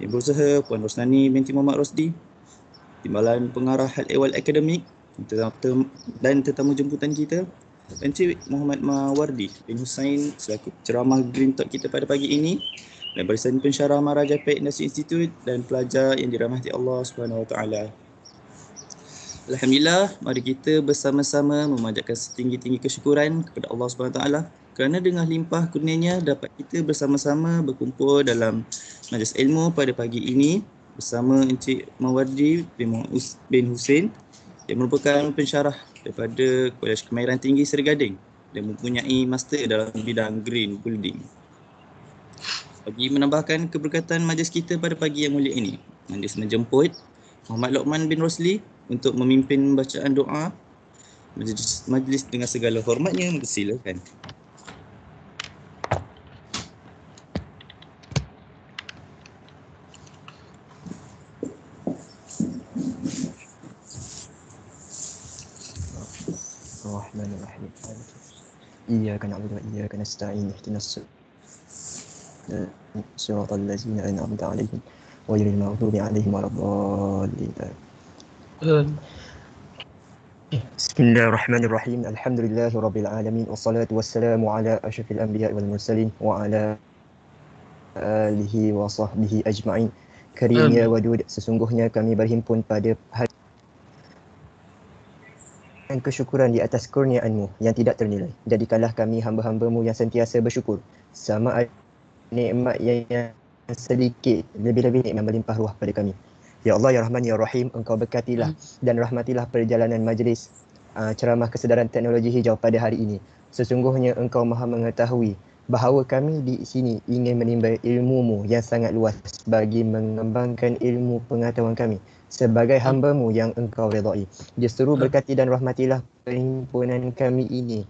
Ibu Zaha, Puan Rosnani binti Muhammad Rosdi, Timbalan Pengarah Hal Ehwal Akademik dan tetamu jemputan kita, Encik Muhammad Mawardi bin Hussein selaku ceramah Green Talk kita pada pagi ini dan barisan pensyarah Maharaja Pek Nasi Institute dan pelajar yang dirahmati Allah SWT. Alhamdulillah, mari kita bersama-sama memanjatkan setinggi-tinggi kesyukuran kepada Allah SWT kerana dengan limpah kurnianya dapat kita bersama-sama berkumpul dalam majlis ilmu pada pagi ini bersama Encik Mawardi bin Hussein yang merupakan pensyarah daripada Kolej Kemahiran Tinggi Seri Gading dan mempunyai master dalam bidang green building. Bagi menambahkan keberkatan majlis kita pada pagi yang mulia ini, majlis menjemput Muhammad Lokman bin Rosli untuk memimpin bacaan doa majlis, majlis dengan segala hormatnya, mempersilakan. silakan. إياك نعبد وإياك نستعين اهدنا الصراط الذين أنعمت عليهم غير المغضوب عليهم ولا الضالين بسم الله الرحمن الرحيم الحمد لله رب العالمين والصلاة والسلام على أشرف الأنبياء والمرسلين وعلى آله وصحبه أجمعين Karim ya Wadud, sesungguhnya kami berhimpun pada hari memberikan kesyukuran di atas kurniaanmu yang tidak ternilai. Jadikanlah kami hamba-hambamu yang sentiasa bersyukur. Sama ada nikmat yang sedikit, lebih-lebih nikmat melimpah ruah pada kami. Ya Allah, Ya Rahman, Ya Rahim, engkau berkatilah hmm. dan rahmatilah perjalanan majlis uh, ceramah kesedaran teknologi hijau pada hari ini. Sesungguhnya engkau maha mengetahui bahawa kami di sini ingin menimba ilmumu yang sangat luas bagi mengembangkan ilmu pengetahuan kami sebagai hmm. hambamu yang engkau redai. Dia seru hmm. berkati dan rahmatilah perhimpunan kami ini.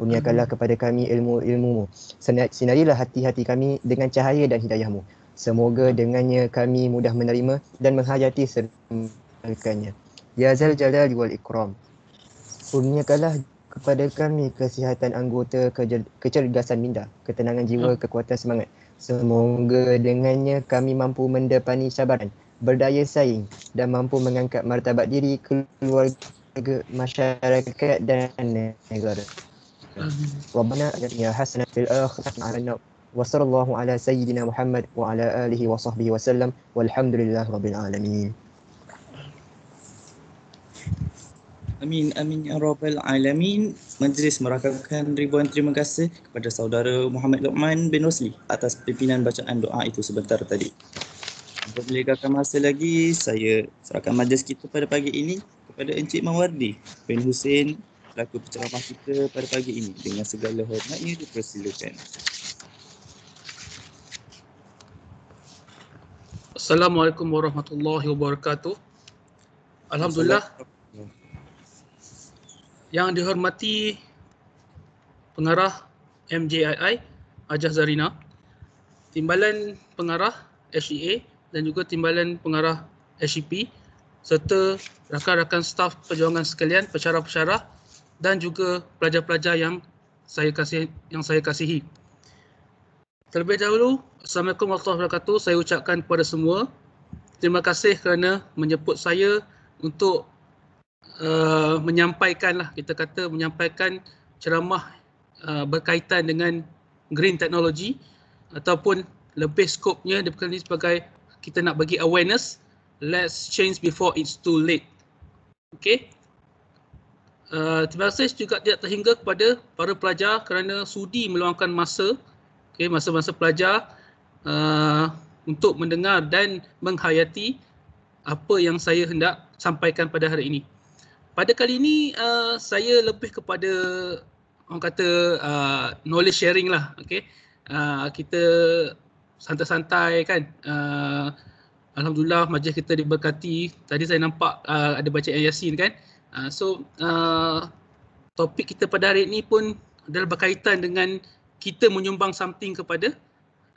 Kurniakanlah hmm. kepada kami ilmu-ilmumu. Sinarilah hati-hati kami dengan cahaya dan hidayahmu. Semoga dengannya kami mudah menerima dan menghayati serangkannya. Ya Zal Jalal wal Ikram. Kurniakanlah kepada kami kesihatan anggota, kecerdasan minda, ketenangan jiwa, kekuatan semangat. Semoga dengannya kami mampu mendepani cabaran berdaya saing dan mampu mengangkat martabat diri keluarga masyarakat dan negara. Rabbana ya hasanah fil akhirat na'arana wa sallallahu ala sayyidina Muhammad wa ala alihi wa sahbihi wa sallam walhamdulillah rabbil alamin. Amin amin ya rabbal alamin. Majlis merakamkan ribuan terima kasih kepada saudara Muhammad Luqman bin Rosli atas pimpinan bacaan doa itu sebentar tadi. Untuk melegakan masa lagi, saya serahkan majlis kita pada pagi ini kepada Encik Mawardi bin Hussein selaku penceramah kita pada pagi ini dengan segala hormatnya dipersilakan. Assalamualaikum warahmatullahi wabarakatuh. Alhamdulillah. Yang dihormati pengarah MJII Ajah Zarina, Timbalan Pengarah SEA dan juga timbalan pengarah SCP e serta rakan-rakan staf perjuangan sekalian, pesara-pesara dan juga pelajar-pelajar yang saya kasih yang saya kasihi. Terlebih dahulu, Assalamualaikum warahmatullahi wabarakatuh. Saya ucapkan kepada semua terima kasih kerana menyebut saya untuk uh, lah kita kata menyampaikan ceramah uh, berkaitan dengan green technology ataupun lebih skopnya dikenali sebagai kita nak bagi awareness let's change before it's too late okey uh, terima kasih juga tidak terhingga kepada para pelajar kerana sudi meluangkan masa okey masa-masa pelajar uh, untuk mendengar dan menghayati apa yang saya hendak sampaikan pada hari ini pada kali ini uh, saya lebih kepada orang kata uh, knowledge sharing lah okey uh, kita santai-santai kan. Uh, Alhamdulillah majlis kita diberkati. Tadi saya nampak uh, ada baca ayat Yasin kan. Uh, so uh, topik kita pada hari ini pun adalah berkaitan dengan kita menyumbang something kepada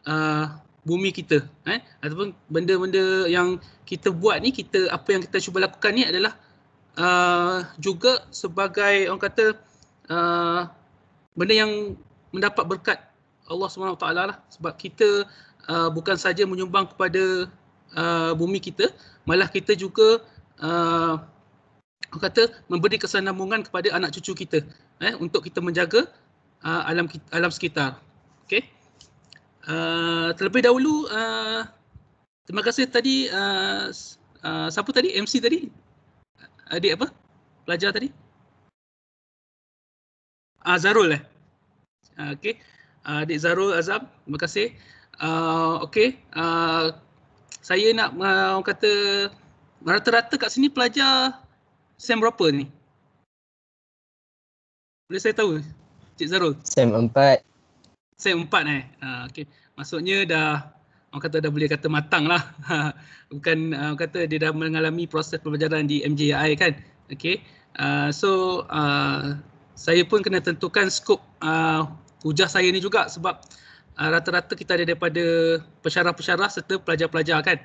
uh, bumi kita. Eh? Ataupun benda-benda yang kita buat ni, kita apa yang kita cuba lakukan ni adalah uh, juga sebagai orang kata uh, benda yang mendapat berkat Allah SWT lah. Sebab kita uh, bukan saja menyumbang kepada uh, bumi kita, malah kita juga uh, kata memberi kesinambungan kepada anak cucu kita eh, untuk kita menjaga uh, alam alam sekitar. Okay. Uh, terlebih dahulu, uh, terima kasih tadi, uh, uh, siapa tadi? MC tadi? Adik apa? Pelajar tadi? Ah, Zarul eh? Ah, okay. Ah, Adik Zarul Azam, terima kasih. Uh, Ah, okay. Uh, saya nak uh, kata rata-rata kat sini pelajar SEM berapa ni? Boleh saya tahu? Cik Zarul. SEM 4. SEM 4 eh. Uh, okay. Maksudnya dah orang kata dah boleh kata matang lah. Bukan uh, kata dia dah mengalami proses pembelajaran di MJI kan. Okay. Uh, so uh, saya pun kena tentukan skop uh, hujah saya ni juga sebab uh, uh, rata-rata kita ada daripada pesyarah-pesyarah serta pelajar-pelajar kan.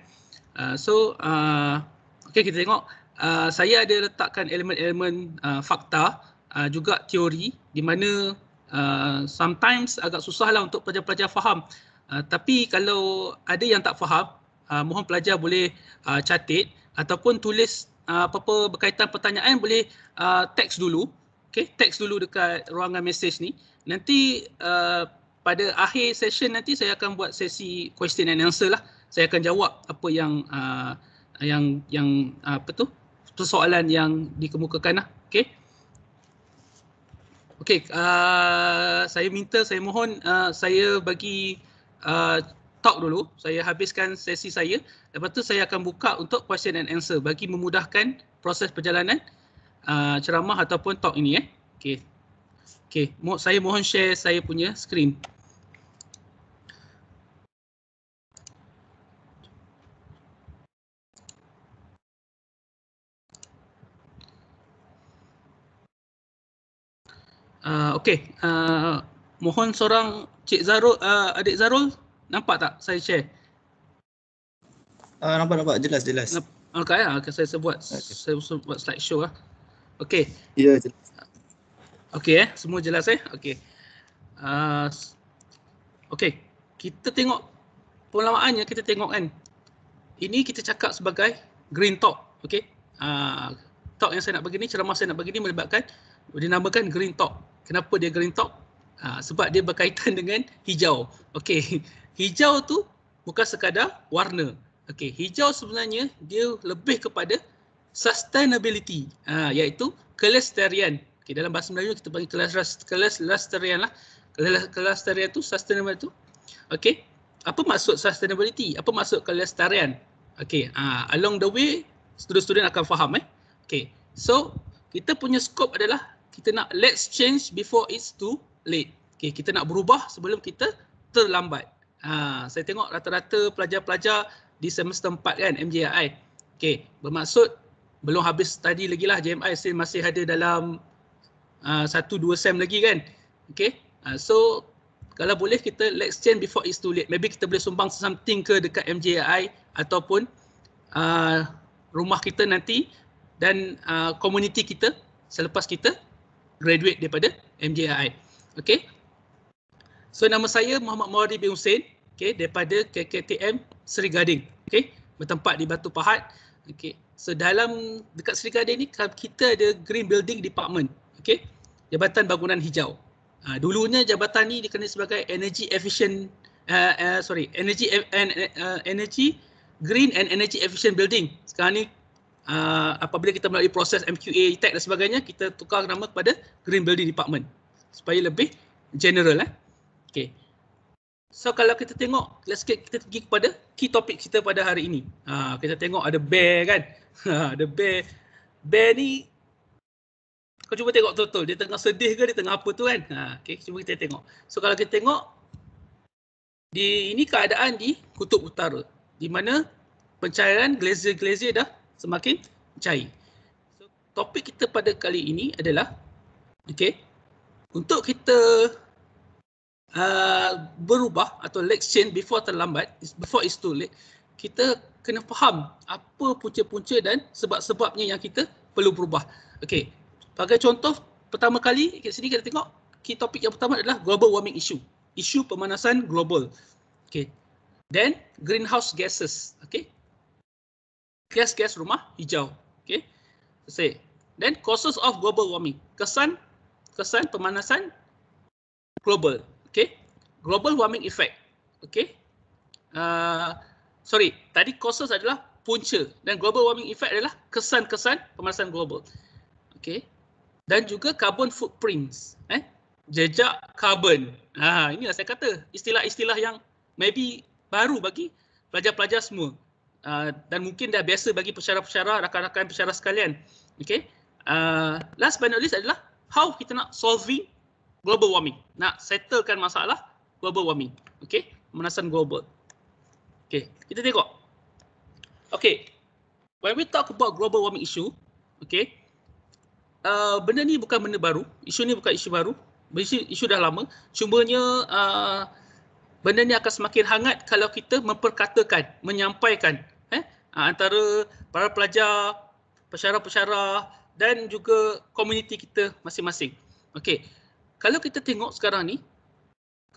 Uh, so uh, okay kita tengok uh, saya ada letakkan elemen-elemen uh, fakta uh, juga teori di mana uh, sometimes agak susahlah untuk pelajar-pelajar faham. Uh, tapi kalau ada yang tak faham, uh, mohon pelajar boleh uh, catit ataupun tulis uh, apa-apa berkaitan pertanyaan boleh uh, teks dulu. Okay, teks dulu dekat ruangan mesej ni. Nanti uh, pada akhir session nanti saya akan buat sesi question and answer lah. Saya akan jawab apa yang uh, yang yang uh, apa tu persoalan yang dikemukakan lah. Okay. Okay, uh, ah, saya minta, saya mohon uh, saya bagi uh, talk dulu. Saya habiskan sesi saya. Lepas tu saya akan buka untuk question and answer bagi memudahkan proses perjalanan uh, ceramah ataupun talk ini. Eh. Okay. Okay, saya mohon share saya punya screen. Ah, okay, Uh, ah, mohon seorang Cik Zarul, uh, Adik Zarul, nampak tak saya share? Uh, nampak, nampak. Jelas, jelas. Namp Okay, ya. okay, saya sebuat okay. saya buat slide show ah. Okey. Ya, yeah, jelas. Okey eh, semua jelas eh? Okay. Uh, okey, kita tengok perlawanannya kita tengok kan. Ini kita cakap sebagai green talk, okay? Uh, talk yang saya nak bagi ni, ceramah saya nak bagi ni melibatkan dinamakan green talk. Kenapa dia green top? Ha, sebab dia berkaitan dengan hijau. Okey, hijau tu bukan sekadar warna. Okey, hijau sebenarnya dia lebih kepada sustainability. Ha, iaitu kelestarian. Okey, dalam bahasa Melayu kita panggil kelas kelas kelestarian lah. Kelas Kelestarian tu sustainable tu. Okey, apa maksud sustainability? Apa maksud kelestarian? Okey, ha, along the way, student-student akan faham eh. Okey, so kita punya scope adalah kita nak let's change before it's too late. Okay, kita nak berubah sebelum kita terlambat. Ha, saya tengok rata-rata pelajar-pelajar di semester 4 kan, MJI. Okay, bermaksud belum habis study lagi lah JMI still masih ada dalam ha, satu uh, dua sem lagi kan. Okay, uh, so kalau boleh kita let's change before it's too late. Maybe kita boleh sumbang something ke dekat MJI ataupun uh, rumah kita nanti dan uh, community kita selepas kita graduate daripada MJII. Okay. So nama saya Muhammad Mawardi bin Hussein, okay, daripada KKTM Seri Gading, okay, bertempat di Batu Pahat. Okay. So dalam dekat Seri Gading ni kita ada Green Building Department, okay, Jabatan Bangunan Hijau. Uh, dulunya jabatan ni dikenali sebagai Energy Efficient, uh, uh, sorry, Energy and uh, eh, Energy Green and Energy Efficient Building. Sekarang ni uh, apabila kita melalui proses MQA, Tech dan sebagainya, kita tukar nama kepada Green Building Department supaya lebih general. Eh? Okay. So kalau kita tengok, let's get, kita pergi kepada key topic kita pada hari ini. Uh, kita tengok ada bear kan? Ah, ada bear. Bear ni, kau cuba tengok betul-betul. Dia tengah sedih ke, dia tengah apa tu kan? Uh, okay, cuba kita tengok. So kalau kita tengok, di ini keadaan di kutub utara. Di mana pencairan glazier-glazier dah semakin cair. So, topik kita pada kali ini adalah okay, untuk kita uh, berubah atau let's change before terlambat, before it's too late, kita kena faham apa punca-punca dan sebab-sebabnya yang kita perlu berubah. Okay, sebagai contoh, pertama kali kat sini kita tengok key topik yang pertama adalah global warming issue. Isu pemanasan global. Okay. Then greenhouse gases. Okay gas-gas rumah hijau. Okay. Selesai. Then causes of global warming. Kesan kesan pemanasan global. Okay. Global warming effect. Okay. Uh, sorry. Tadi causes adalah punca. Dan global warming effect adalah kesan-kesan pemanasan global. Okay. Dan juga carbon footprints. Eh. Jejak karbon. Ah, inilah saya kata istilah-istilah yang maybe baru bagi pelajar-pelajar semua uh, dan mungkin dah biasa bagi pesara-pesara, rakan-rakan pesara sekalian. Okay. Uh, last but not least adalah how kita nak solving global warming, nak settlekan masalah global warming. Okay, menasan global. Okay, kita tengok. Okay, when we talk about global warming issue, okay, uh, benda ni bukan benda baru, isu ni bukan isu baru, isu, isu dah lama, cumanya uh, benda ni akan semakin hangat kalau kita memperkatakan, menyampaikan Ha, antara para pelajar, pesyarah-pesyarah dan juga komuniti kita masing-masing. Okey. Kalau kita tengok sekarang ni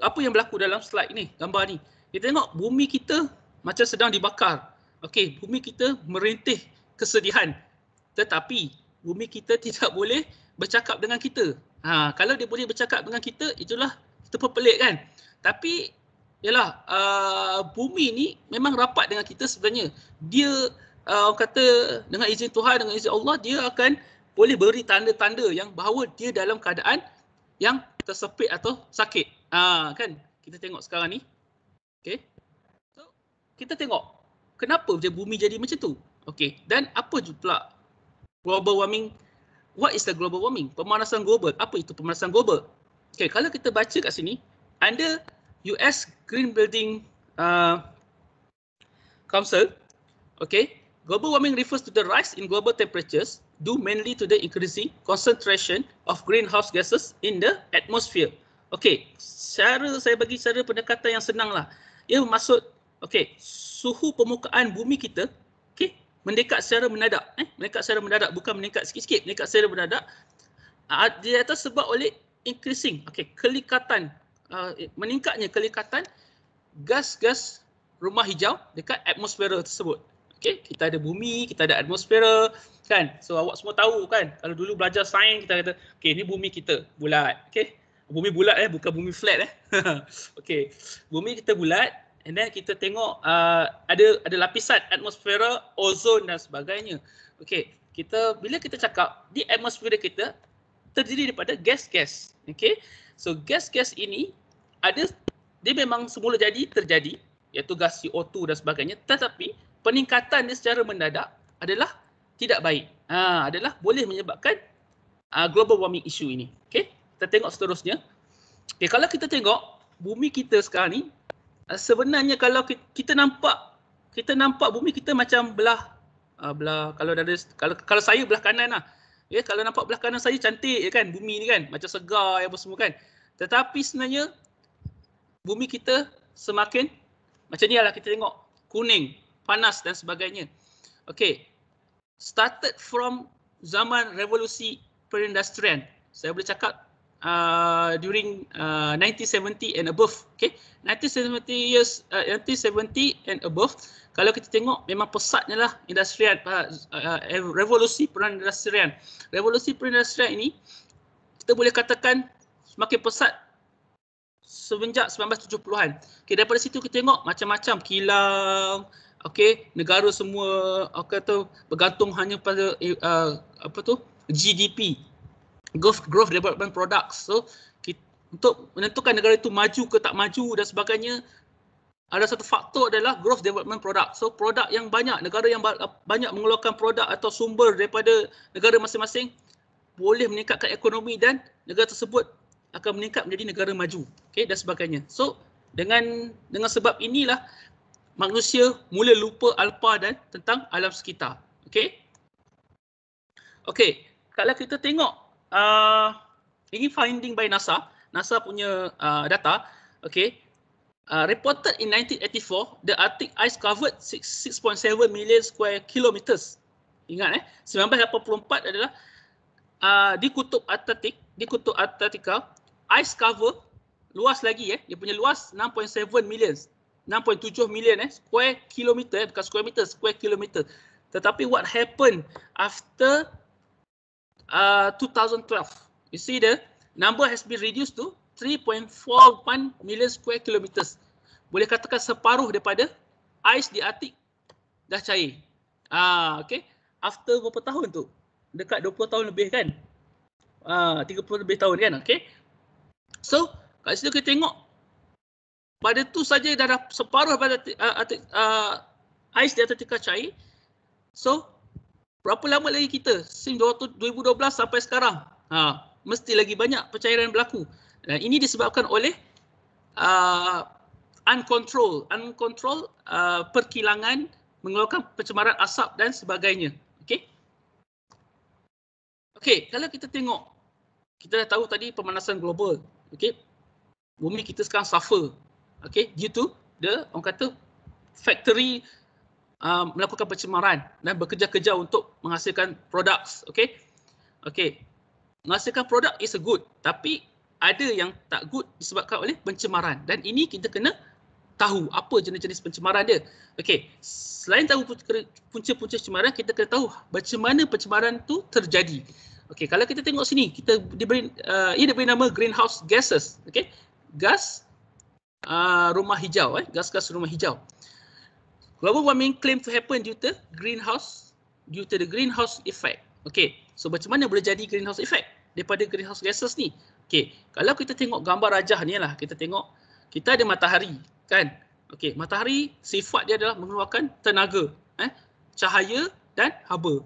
apa yang berlaku dalam slide ini, gambar ni. Kita tengok bumi kita macam sedang dibakar. Okey, bumi kita merintih kesedihan. Tetapi bumi kita tidak boleh bercakap dengan kita. Ha, kalau dia boleh bercakap dengan kita, itulah kita pun kan. Tapi ialah uh, bumi ni memang rapat dengan kita sebenarnya. Dia uh, kata dengan izin Tuhan, dengan izin Allah, dia akan boleh beri tanda-tanda yang bahawa dia dalam keadaan yang tersepit atau sakit. Ha, kan? Kita tengok sekarang ni. Okay. So, kita tengok kenapa dia bumi jadi macam tu. Okay. Dan apa pula global warming? What is the global warming? Pemanasan global. Apa itu pemanasan global? Okay. Kalau kita baca kat sini, anda US Green Building uh, Council, okay, global warming refers to the rise in global temperatures due mainly to the increasing concentration of greenhouse gases in the atmosphere. Okay, secara saya bagi cara pendekatan yang senanglah. Ia maksud, okay, suhu permukaan bumi kita okay, mendekat secara mendadak. Eh? Mendekat secara mendadak, bukan meningkat sikit-sikit. Mendekat secara mendadak. Uh, di atas sebab oleh increasing, okay, kelikatan Uh, eh, meningkatnya kelekatan gas-gas rumah hijau dekat atmosfera tersebut. Okay, kita ada bumi, kita ada atmosfera, kan? So awak semua tahu kan, kalau dulu belajar sains kita kata, okay, ini bumi kita, bulat, okay? Bumi bulat eh, bukan bumi flat eh. okay? Bumi kita bulat and then kita tengok uh, ada ada lapisan atmosfera, ozon dan sebagainya. Okay, kita bila kita cakap di atmosfera kita terdiri daripada gas-gas. okay? So gas-gas ini ada dia memang semula jadi terjadi iaitu gas CO2 dan sebagainya tetapi peningkatan dia secara mendadak adalah tidak baik. Ha, adalah boleh menyebabkan uh, global warming issue ini. Okey. Kita tengok seterusnya. Okey, kalau kita tengok bumi kita sekarang ni uh, sebenarnya kalau kita, kita nampak kita nampak bumi kita macam belah uh, belah kalau dari kalau kalau saya belah kanan lah. Ya, kalau nampak belah kanan saya cantik ya kan bumi ni kan macam segar apa semua kan. Tetapi sebenarnya bumi kita semakin macam ni lah kita tengok kuning, panas dan sebagainya. Okay, started from zaman revolusi perindustrian. Saya boleh cakap uh, during uh, 1970 and above. Okay, 1970 years, uh, 1970 and above. Kalau kita tengok memang pesatnya lah industrian, uh, uh, uh, revolusi perindustrian. Revolusi perindustrian ini kita boleh katakan semakin pesat semenjak 1970-an. Okey daripada situ kita tengok macam-macam kilang okey negara semua okay, tu bergantung hanya pada uh, apa tu GDP growth growth development products. So kita, untuk menentukan negara itu maju ke tak maju dan sebagainya ada satu faktor adalah growth development product. So produk yang banyak negara yang banyak mengeluarkan produk atau sumber daripada negara masing-masing boleh meningkatkan ekonomi dan negara tersebut akan meningkat menjadi negara maju okay, dan sebagainya so dengan dengan sebab inilah manusia mula lupa alpa dan tentang alam sekitar okay. Okay, kalau kita tengok uh, ini finding by NASA NASA punya uh, data okay. Uh, reported in 1984, the Arctic ice covered 6.7 million square kilometers. Ingat eh, 1984 adalah uh, di kutub Antartik, di kutub Antartika ice cover luas lagi eh dia punya luas 6.7 million 6.7 million eh square kilometer eh, bukan square meter square kilometer tetapi what happened after uh, 2012 you see the number has been reduced to 3.41 million square kilometers boleh katakan separuh daripada ice di Arctic dah cair ah uh, okay after berapa tahun tu dekat 20 tahun lebih kan ah, uh, 30 lebih tahun kan okay So, kat situ kita tengok pada tu saja dah, dah separuh pada uh, uh, ais di atas tingkat cair. So, berapa lama lagi kita? Sim 2012 sampai sekarang. Ha, mesti lagi banyak pencairan berlaku. Dan ini disebabkan oleh uh, uncontrolled, uncontrolled uh, perkilangan mengeluarkan pencemaran asap dan sebagainya. Okey. Okey, kalau kita tengok kita dah tahu tadi pemanasan global okay, bumi kita sekarang suffer, okay, due to the, orang kata, factory uh, melakukan pencemaran dan bekerja-kerja untuk menghasilkan products, okay, okay, menghasilkan produk is a good, tapi ada yang tak good disebabkan oleh pencemaran dan ini kita kena tahu apa jenis-jenis pencemaran dia. Okey, selain tahu punca-punca pencemaran, kita kena tahu bagaimana pencemaran tu terjadi. Okey, kalau kita tengok sini, kita diberi uh, ini diberi nama greenhouse gases, okey. Gas uh, rumah hijau eh, gas-gas rumah hijau. Global warming claim to happen due to greenhouse due to the greenhouse effect. Okey. So macam mana boleh jadi greenhouse effect daripada greenhouse gases ni? Okey. Kalau kita tengok gambar rajah ni lah, kita tengok kita ada matahari, kan? Okey, matahari sifat dia adalah mengeluarkan tenaga, eh, cahaya dan haba.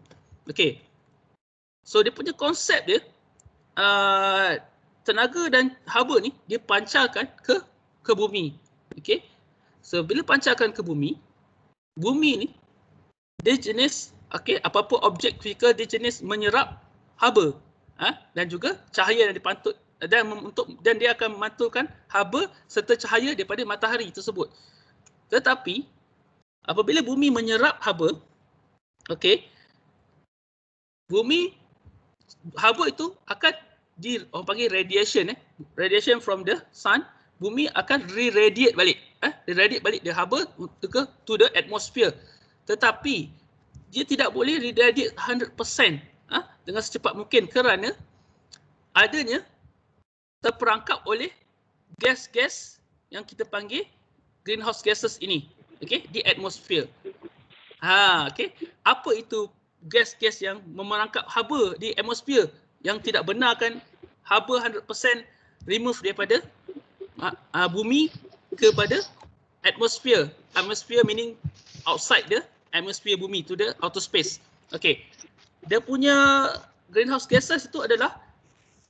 Okey. So dia punya konsep dia uh, tenaga dan haba ni dia pancarkan ke ke bumi. Okay. So bila pancarkan ke bumi, bumi ni dia jenis okay, apa-apa objek fizikal dia jenis menyerap haba ha? dan juga cahaya yang dipantut dan untuk dan dia akan memantulkan haba serta cahaya daripada matahari tersebut. Tetapi apabila bumi menyerap haba, okay? bumi habuk itu akan di orang panggil radiation eh radiation from the sun bumi akan re-radiate balik eh re-radiate balik dia haba ke to the atmosphere tetapi dia tidak boleh re-radiate 100% eh, ah, dengan secepat mungkin kerana adanya terperangkap oleh gas-gas yang kita panggil greenhouse gases ini okey di atmosphere ha okey apa itu gas-gas yang memerangkap haba di atmosfer yang tidak benarkan haba 100% remove daripada uh, uh, bumi kepada atmosfer atmosfer meaning outside the atmosfer bumi to the outer space. Okay. Dia punya greenhouse gases itu adalah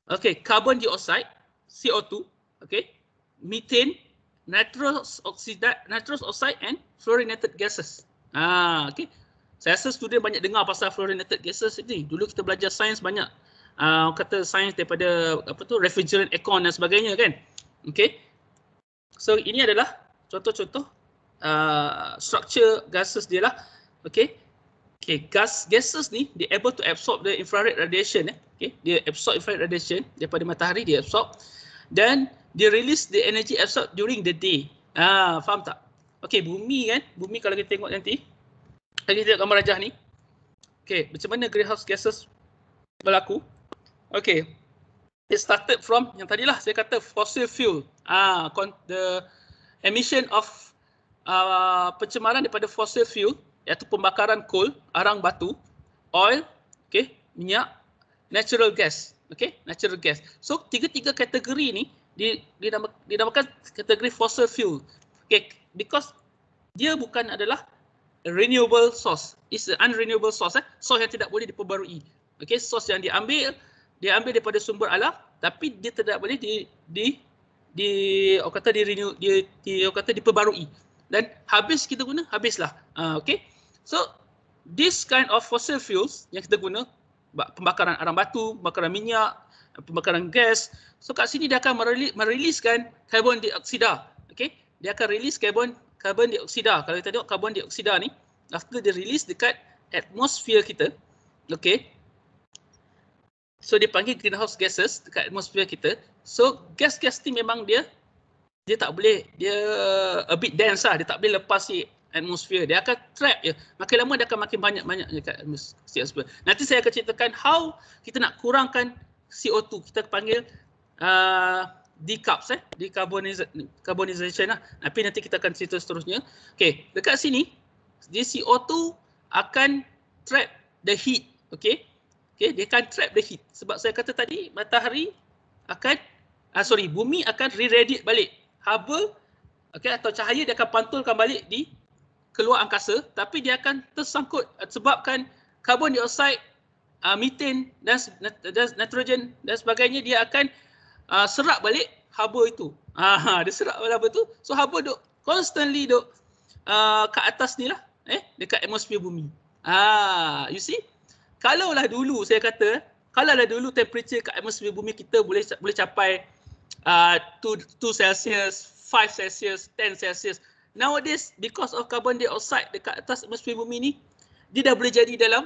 okay, carbon dioxide, CO2, okay, methane, nitrous oxide, nitrous oxide and fluorinated gases. Ah, okay. Saya rasa student banyak dengar pasal fluorinated gases ni. Dulu kita belajar sains banyak. Uh, kata sains daripada apa tu refrigerant aircon dan sebagainya kan. Okay. So ini adalah contoh-contoh uh, structure gases dia lah. Okay. Okay, gas gases ni dia able to absorb the infrared radiation eh. Okay, dia absorb infrared radiation daripada matahari dia absorb. Then dia release the energy absorb during the day. Ah, faham tak? Okay, bumi kan? Bumi kalau kita tengok nanti, lagi tidak gambar rajah ni. Okay, macam mana greenhouse gases berlaku? Okay, it started from yang tadilah saya kata fossil fuel. Ah, con- the emission of uh, pencemaran daripada fossil fuel iaitu pembakaran coal, arang batu, oil, okay, minyak, natural gas. Okay, natural gas. So, tiga-tiga kategori ni dinamakan, dinamakan kategori fossil fuel. Okay, because dia bukan adalah renewable source. It's an unrenewable source. Eh? Source yang tidak boleh diperbarui. Okay, source yang diambil, diambil daripada sumber alam, tapi dia tidak boleh di di di orang kata di renew dia di orang kata diperbarui. Dan habis kita guna, habislah. Uh, okay, so this kind of fossil fuels yang kita guna pembakaran arang batu, pembakaran minyak, pembakaran gas. So kat sini dia akan merilis, meriliskan karbon dioksida. Okay, dia akan rilis karbon karbon dioksida. Kalau kita tengok karbon dioksida ni, after dia release dekat atmosphere kita, okay. So dia panggil greenhouse gases dekat atmosphere kita. So gas-gas ni memang dia dia tak boleh, dia a bit dense lah. Dia tak boleh lepas si atmosphere. Dia akan trap je. Makin lama dia akan makin banyak-banyak dekat atmosphere. Nanti saya akan ceritakan how kita nak kurangkan CO2. Kita panggil uh, decaps eh decarbonization lah tapi nanti kita akan cerita seterusnya okey dekat sini dia CO2 akan trap the heat okey okey dia akan trap the heat sebab saya kata tadi matahari akan ah sorry bumi akan re-radiate balik haba okey atau cahaya dia akan pantulkan balik di keluar angkasa tapi dia akan tersangkut sebabkan karbon dioksida uh, methane dan nitrogen dan sebagainya dia akan uh, ah, serap balik haba itu. Ah, dia serap balik haba tu. So haba duk constantly duk uh, ah, kat atas ni lah. Eh, dekat atmosfer bumi. Ah, you see? Kalau lah dulu saya kata, kalau lah dulu temperature kat atmosfer bumi kita boleh boleh capai 2 uh, ah, Celsius, 5 Celsius, 10 Celsius. Nowadays, because of carbon dioxide dekat atas atmosfer bumi ni, dia dah boleh jadi dalam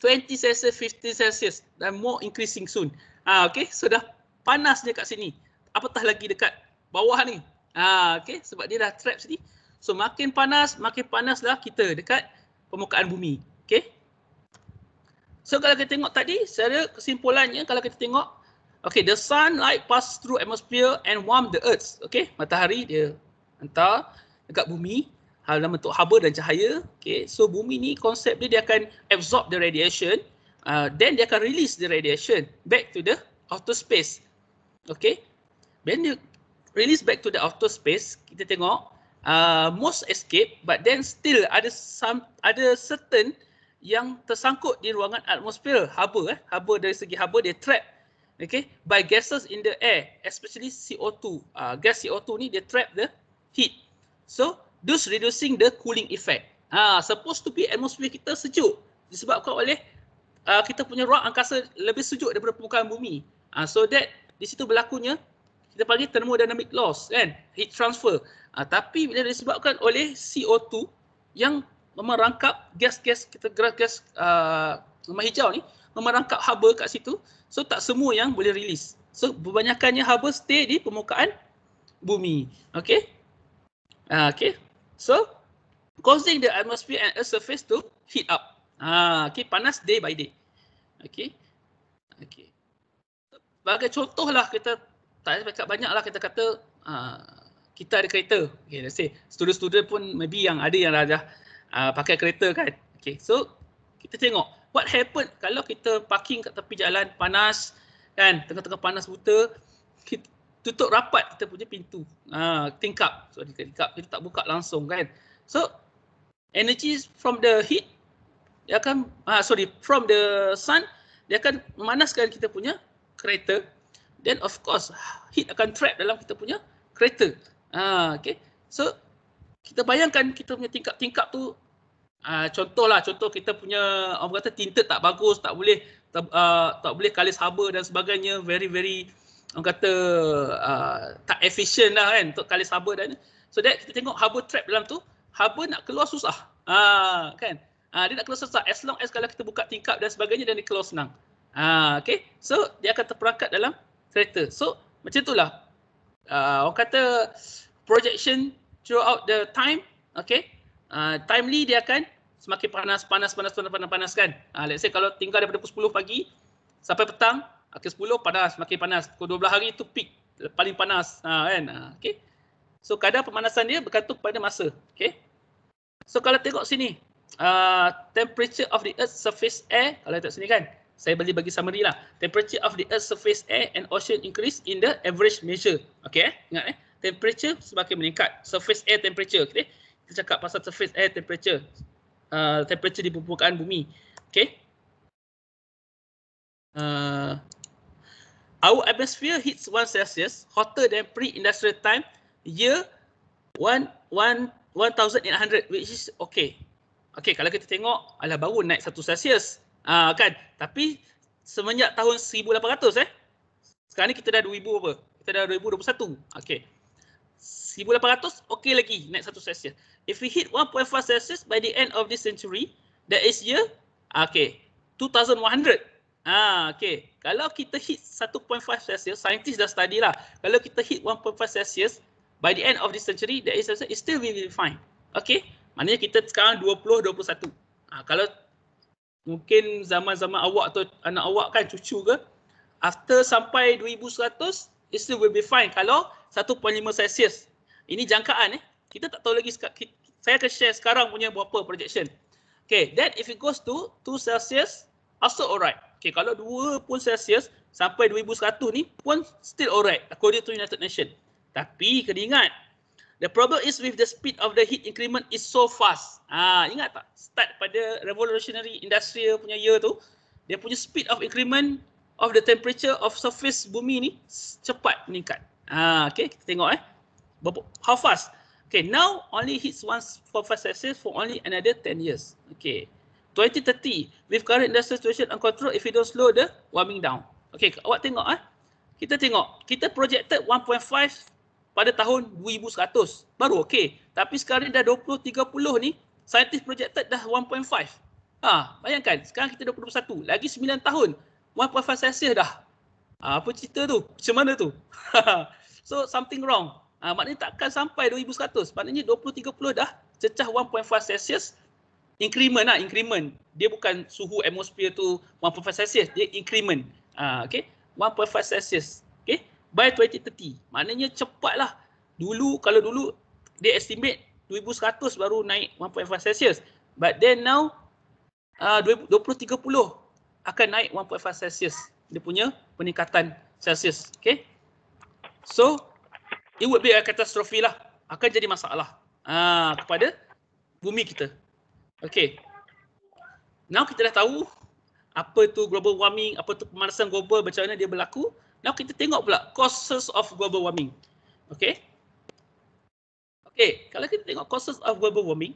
20 Celsius, 50 Celsius dan more increasing soon. Ah, okay, so dah panas dia kat sini. Apatah lagi dekat bawah ni. Ha, okay, sebab dia dah trap sini. So makin panas, makin panaslah kita dekat permukaan bumi. Okay. So kalau kita tengok tadi, secara kesimpulannya kalau kita tengok, okay, the sunlight pass through atmosphere and warm the earth. Okay, matahari dia hantar dekat bumi dalam bentuk haba dan cahaya. Okay, so bumi ni konsep dia, dia akan absorb the radiation. Uh, then dia akan release the radiation back to the outer space. Okay. then you release back to the outer space, kita tengok uh, most escape but then still ada some ada certain yang tersangkut di ruangan atmosfer, haba eh. Haba dari segi haba dia trap. Okay. By gases in the air, especially CO2. Uh, ah, gas CO2 ni dia trap the heat. So, thus reducing the cooling effect. Ha, supposed to be atmosfer kita sejuk disebabkan oleh uh, kita punya ruang angkasa lebih sejuk daripada permukaan bumi. Uh, so that di situ berlakunya kita panggil thermodynamic loss kan heat transfer ha, tapi bila disebabkan oleh CO2 yang memerangkap gas-gas kita gas gas uh, hijau ni memerangkap haba kat situ so tak semua yang boleh release so kebanyakannya haba stay di permukaan bumi okey uh, ah, okey so causing the atmosphere and earth surface to heat up ah uh, okey panas day by day okey okey sebagai lah kita tak ada cakap lah kita kata uh, kita ada kereta. Okay, let's say student-student pun maybe yang ada yang dah, uh, pakai kereta kan. Okay, so kita tengok what happen kalau kita parking kat tepi jalan panas kan tengah-tengah panas buta kita tutup rapat kita punya pintu uh, tingkap so tingkap kita tak buka langsung kan so energy from the heat dia akan uh, sorry from the sun dia akan memanaskan kita punya kereta then of course heat akan trap dalam kita punya kereta ha okey so kita bayangkan kita punya tingkap-tingkap tu ha, contohlah contoh kita punya orang kata tinted tak bagus tak boleh tak, uh, tak boleh kalis haba dan sebagainya very very orang kata uh, tak efficient lah kan untuk kalis haba dan so that kita tengok haba trap dalam tu haba nak keluar susah ha kan ha, dia nak keluar susah as long as kalau kita buka tingkap dan sebagainya dan dia keluar senang Ha, okay. So dia akan terperangkap dalam kereta. So macam itulah. Uh, ah, orang kata projection throughout the time. Okay. Uh, timely dia akan semakin panas, panas, panas, panas, panas, panas kan. Uh, let's say kalau tinggal daripada pukul 10 pagi sampai petang. Okay, 10 panas, semakin panas. Pukul 12 hari itu peak. Paling panas. Ha, uh, kan? Uh, okay. So kadar pemanasan dia bergantung pada masa. Okay. So kalau tengok sini. Uh, temperature of the earth surface air. Kalau tengok sini kan saya boleh bagi summary lah. Temperature of the earth surface air and ocean increase in the average measure. Okay, eh? ingat eh. Temperature semakin meningkat. Surface air temperature. Okay. Kita cakap pasal surface air temperature. Uh, temperature di permukaan bumi. Okay. Uh, our atmosphere hits 1 Celsius, hotter than pre-industrial time, year 1800, which is okay. Okay, kalau kita tengok, alah baru naik 1 Celsius. Ah ha, kan? Tapi semenjak tahun 1800 eh. Sekarang ni kita dah 2000 apa? Kita dah 2021. Okey. 1800 okey lagi naik satu Celsius. If we hit 1.5 Celsius by the end of this century, that is year ah, okey. 2100. Ah ha, okey. Kalau kita hit 1.5 Celsius, scientists dah study lah. Kalau kita hit 1.5 Celsius by the end of this century, that is Celsius, it still will be fine. Okey. Maknanya kita sekarang 2021. Ah ha, kalau mungkin zaman-zaman awak atau anak awak kan cucu ke after sampai 2100 it still will be fine kalau 1.5 celsius ini jangkaan eh kita tak tahu lagi saya akan share sekarang punya berapa projection okay then if it goes to 2 celsius also alright okay kalau 2 pun celsius sampai 2100 ni pun still alright according to United Nations tapi kena ingat The problem is with the speed of the heat increment is so fast. Ha, ingat tak? Start pada revolutionary industrial punya year tu, dia punya speed of increment of the temperature of surface bumi ni cepat meningkat. Ha, okay, kita tengok eh. How fast? Okay, now only heats once for five Celsius for only another 10 years. Okay, 2030 with current industrial situation uncontrolled if we don't slow the warming down. Okay, awak tengok eh. Kita tengok, kita projected 1.5 pada tahun 2100 baru okey tapi sekarang ni dah 20 30 ni scientist projected dah 1.5 ha bayangkan sekarang kita 21, lagi 9 tahun 1.5 celsius dah ha, apa cerita tu macam mana tu so something wrong ha, maknanya takkan sampai 2100 maknanya 20 30 dah cecah 1.5 celsius increment lah increment dia bukan suhu atmosfer tu 1.5 celsius dia increment ha, okay 1.5 celsius by 2030. Maknanya cepatlah. Dulu kalau dulu dia estimate 2100 baru naik 1.5 Celsius. But then now uh, 2030 akan naik 1.5 Celsius. Dia punya peningkatan Celsius. Okay. So it would be a catastrophe lah. Akan jadi masalah uh, kepada bumi kita. Okay. Now kita dah tahu apa tu global warming, apa tu pemanasan global, macam mana dia berlaku. Now kita tengok pula causes of global warming. Okay. Okay, kalau kita tengok causes of global warming,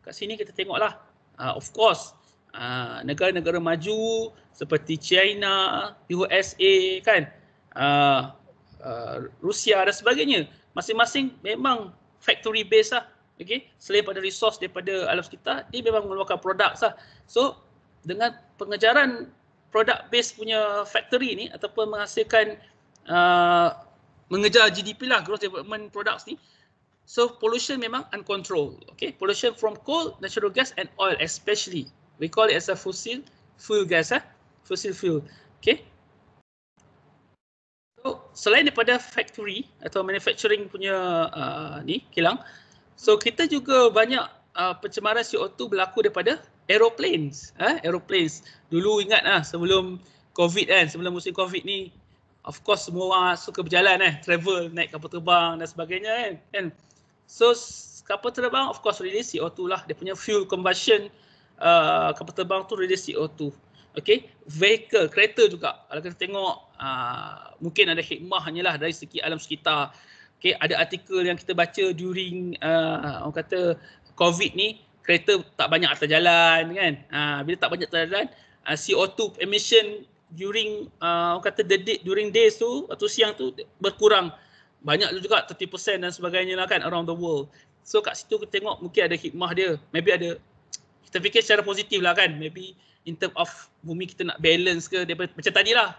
kat sini kita tengoklah. Uh, of course, ah, negara-negara uh, maju seperti China, USA, kan, uh, uh, Rusia dan sebagainya. Masing-masing memang factory base lah. Okay, selain pada resource daripada alam sekitar, dia memang mengeluarkan produk lah. So, dengan pengejaran product based punya factory ni ataupun menghasilkan uh, mengejar GDP lah gross development products ni so pollution memang uncontrolled okay pollution from coal natural gas and oil especially we call it as a fossil fuel gas ah eh? fossil fuel okay so selain daripada factory atau manufacturing punya uh, ni kilang so kita juga banyak uh, pencemaran CO2 berlaku daripada aeroplanes. Eh, aeroplanes. Dulu ingat lah sebelum COVID kan, sebelum musim COVID ni. Of course semua orang suka berjalan eh, travel, naik kapal terbang dan sebagainya kan. kan. So kapal terbang of course release CO2 lah. Dia punya fuel combustion uh, kapal terbang tu release CO2. Okay, vehicle, kereta juga. Kalau kita tengok, uh, mungkin ada hikmahnya lah dari segi alam sekitar. Okay, ada artikel yang kita baca during uh, orang kata COVID ni, kereta tak banyak atas jalan kan ha, bila tak banyak atas jalan uh, ah, CO2 emission during uh, kata the day, during days tu atau siang tu berkurang banyak juga 30% dan sebagainya lah kan around the world so kat situ kita tengok mungkin ada hikmah dia maybe ada kita fikir secara positif lah kan maybe in term of bumi kita nak balance ke daripada, macam tadi lah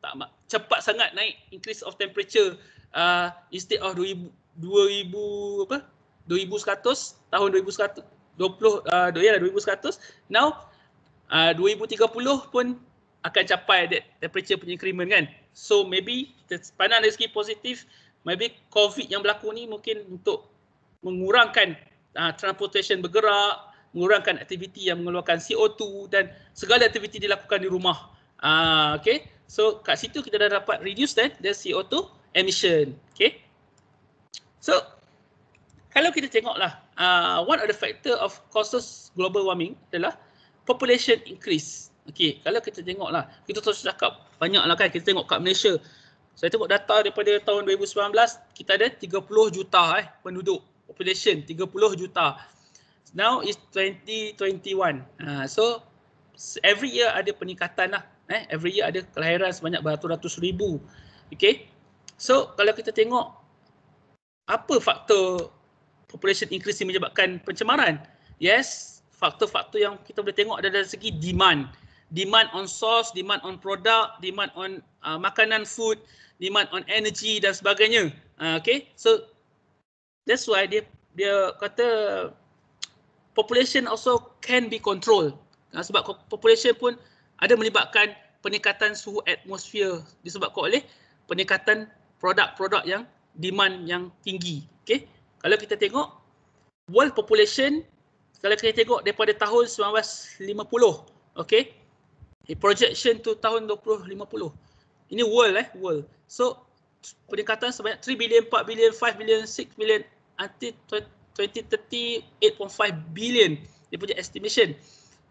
tak cepat sangat naik increase of temperature uh, instead of 2000, 2000 apa 2100 tahun 2100 20 uh, ya 2100 now ah, uh, 2030 pun akan capai that temperature punya increment kan so maybe pandang dari segi positif maybe covid yang berlaku ni mungkin untuk mengurangkan uh, transportation bergerak mengurangkan aktiviti yang mengeluarkan CO2 dan segala aktiviti dilakukan di rumah uh, okay so kat situ kita dah dapat reduce then eh, the CO2 emission okay so kalau kita tengoklah uh, one of the factor of causes global warming adalah population increase. Okey, kalau kita tengoklah, kita terus cakap banyaklah kan kita tengok kat Malaysia. Saya tengok data daripada tahun 2019, kita ada 30 juta eh penduduk population 30 juta. Now is 2021. Uh, so every year ada peningkatan lah. Eh, every year ada kelahiran sebanyak beratus-ratus ribu. Okay. So kalau kita tengok apa faktor population increase ini menyebabkan pencemaran. Yes, faktor-faktor yang kita boleh tengok adalah dari segi demand. Demand on source, demand on product, demand on uh, makanan food, demand on energy dan sebagainya. Uh, okay, so that's why dia dia kata population also can be controlled. Uh, sebab population pun ada melibatkan peningkatan suhu atmosfer disebabkan oleh peningkatan produk-produk yang demand yang tinggi. Okay, kalau kita tengok world population kalau kita tengok daripada tahun 1950 okey eh, projection to tahun 2050 ini world eh world so peningkatan sebanyak 3 bilion 4 bilion 5 bilion 6 bilion until 2030 8.5 billion, dia punya estimation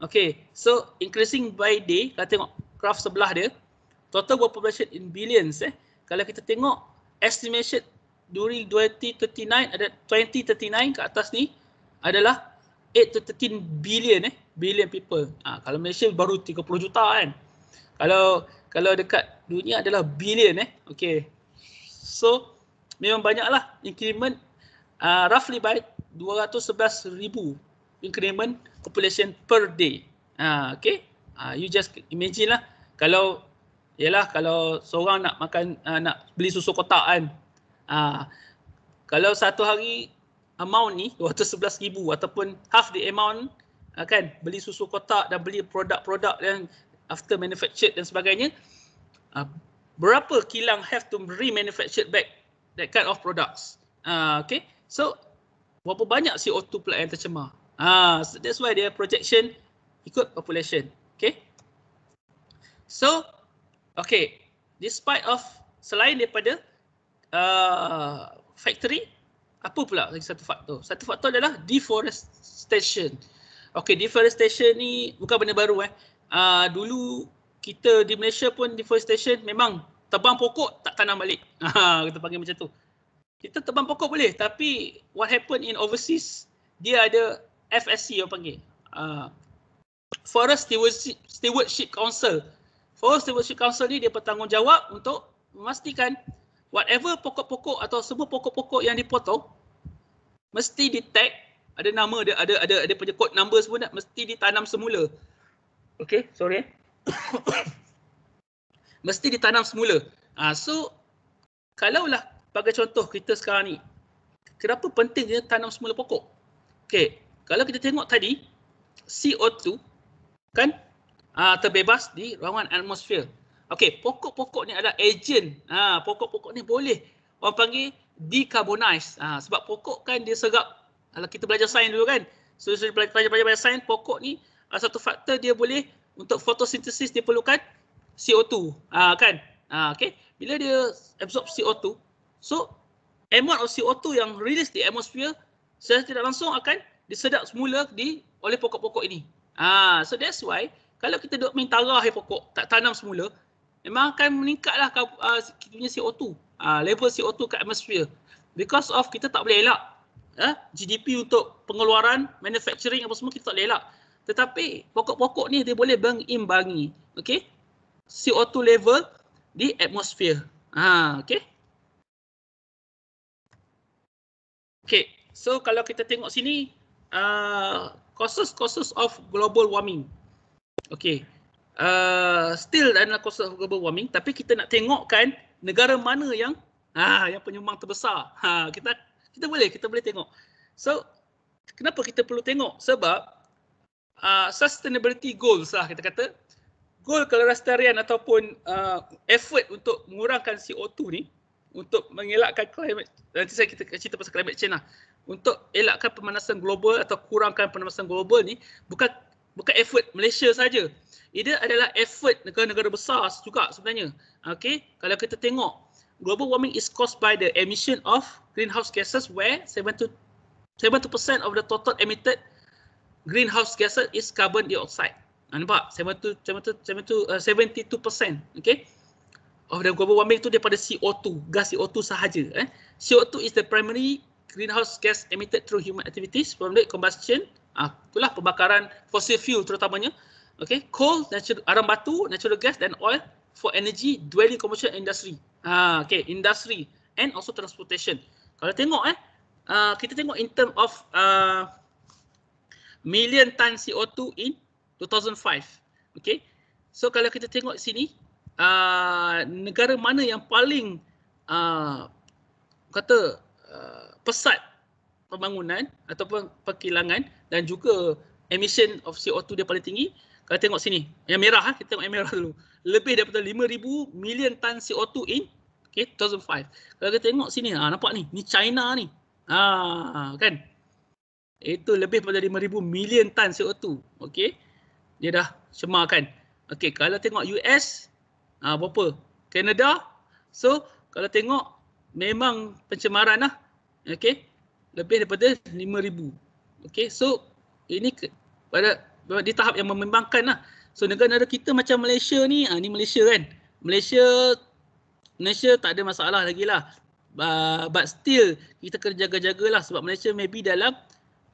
okey so increasing by day kalau tengok graf sebelah dia total world population in billions eh kalau kita tengok estimation during 2039 ada 2039 ke atas ni adalah 8 to 13 billion eh billion people. Ha, kalau Malaysia baru 30 juta kan. Kalau kalau dekat dunia adalah billion eh. Okay. So memang banyaklah increment uh, roughly by 211 ribu increment population per day. Ha, okay. Ha, you just imagine lah kalau Yalah kalau seorang nak makan uh, nak beli susu kotak kan Ah, kalau satu hari amount ni ribu ataupun half the amount uh, kan beli susu kotak dan beli produk-produk yang after manufactured dan sebagainya uh, berapa kilang have to remanufacture back that kind of products uh, okay so berapa banyak CO2 pula yang tercemar uh, so that's why dia projection ikut population okay so okay despite of selain daripada uh, factory apa pula lagi satu faktor satu faktor adalah deforestation okey deforestation ni bukan benda baru eh uh, dulu kita di Malaysia pun deforestation memang tebang pokok tak tanam balik ah, kita panggil macam tu kita tebang pokok boleh tapi what happen in overseas dia ada FSC yang panggil uh, Forest Stewardship, Stewardship Council Forest Stewardship Council ni dia bertanggungjawab untuk memastikan whatever pokok-pokok atau semua pokok-pokok yang dipotong mesti di tag ada nama dia ada ada ada punya code number semua nak mesti ditanam semula. Okay, sorry. Eh. mesti ditanam semula. Ah ha, so kalaulah sebagai contoh kita sekarang ni kenapa pentingnya tanam semula pokok? Okay, kalau kita tengok tadi CO2 kan aa, ah, terbebas di ruangan atmosfer. Okey, pokok-pokok ni adalah agent. Ha, pokok-pokok ni boleh orang panggil decarbonize. Ha, sebab pokok kan dia serap. Kalau kita belajar sains dulu kan. So, so belajar belajar belajar sains, pokok ni uh, satu faktor dia boleh untuk fotosintesis dia perlukan CO2. Ha, kan? Ha, okay. Bila dia absorb CO2, so amount of CO2 yang release di atmosphere secara tidak langsung akan disedap semula di oleh pokok-pokok ini. Ha, so that's why kalau kita duk main tarah eh, pokok, tak tanam semula, memang akan meningkatlah uh, ah, kita punya CO2 uh, ah, level CO2 ke atmosphere because of kita tak boleh elak uh, ah, GDP untuk pengeluaran manufacturing apa semua kita tak boleh elak tetapi pokok-pokok ni dia boleh mengimbangi okay CO2 level di atmosphere ha okay okey so kalau kita tengok sini uh, causes causes of global warming okay. Uh, still adalah cause of global warming tapi kita nak tengokkan negara mana yang ha yang penyumbang terbesar ha kita kita boleh kita boleh tengok so kenapa kita perlu tengok sebab uh, sustainability goals lah kita kata goal kelestarian ataupun uh, effort untuk mengurangkan CO2 ni untuk mengelakkan climate nanti saya kita cerita pasal climate change lah untuk elakkan pemanasan global atau kurangkan pemanasan global ni bukan bukan effort Malaysia saja. Ia adalah effort negara-negara besar juga sebenarnya. Okay, kalau kita tengok global warming is caused by the emission of greenhouse gases where 72% of the total emitted greenhouse gases is carbon dioxide. Ha, nampak? 72% uh, 72% okay. Of the global warming tu daripada CO2, gas CO2 sahaja eh. CO2 is the primary greenhouse gas emitted through human activities from the combustion akulah uh, pembakaran fossil fuel terutamanya okay, coal natural arang batu natural gas dan oil for energy dwelling commercial industry ha uh, industry and also transportation kalau tengok eh uh, kita tengok in term of uh, million ton CO2 in 2005 okay. so kalau kita tengok sini uh, negara mana yang paling uh, kata uh, pesat pembangunan ataupun perkilangan dan juga emission of CO2 dia paling tinggi. Kalau tengok sini, yang merah eh, kita tengok yang merah dulu. Lebih daripada 5000 million ton CO2 in okay, 2005. Kalau kita tengok sini, ha, nampak ni, ni China ni. Ha, kan? Itu lebih daripada 5000 million ton CO2. Okay, Dia dah semakan. Okay, kalau tengok US, ha, ah, berapa? Canada. So, kalau tengok memang pencemaran lah. Okey. Lebih daripada Okay, so ini ke, pada di tahap yang membimbangkan lah. So negara-negara kita macam Malaysia ni, ha, ni Malaysia kan. Malaysia Malaysia tak ada masalah lagi lah. Uh, but still kita kena jaga-jaga lah sebab Malaysia maybe dalam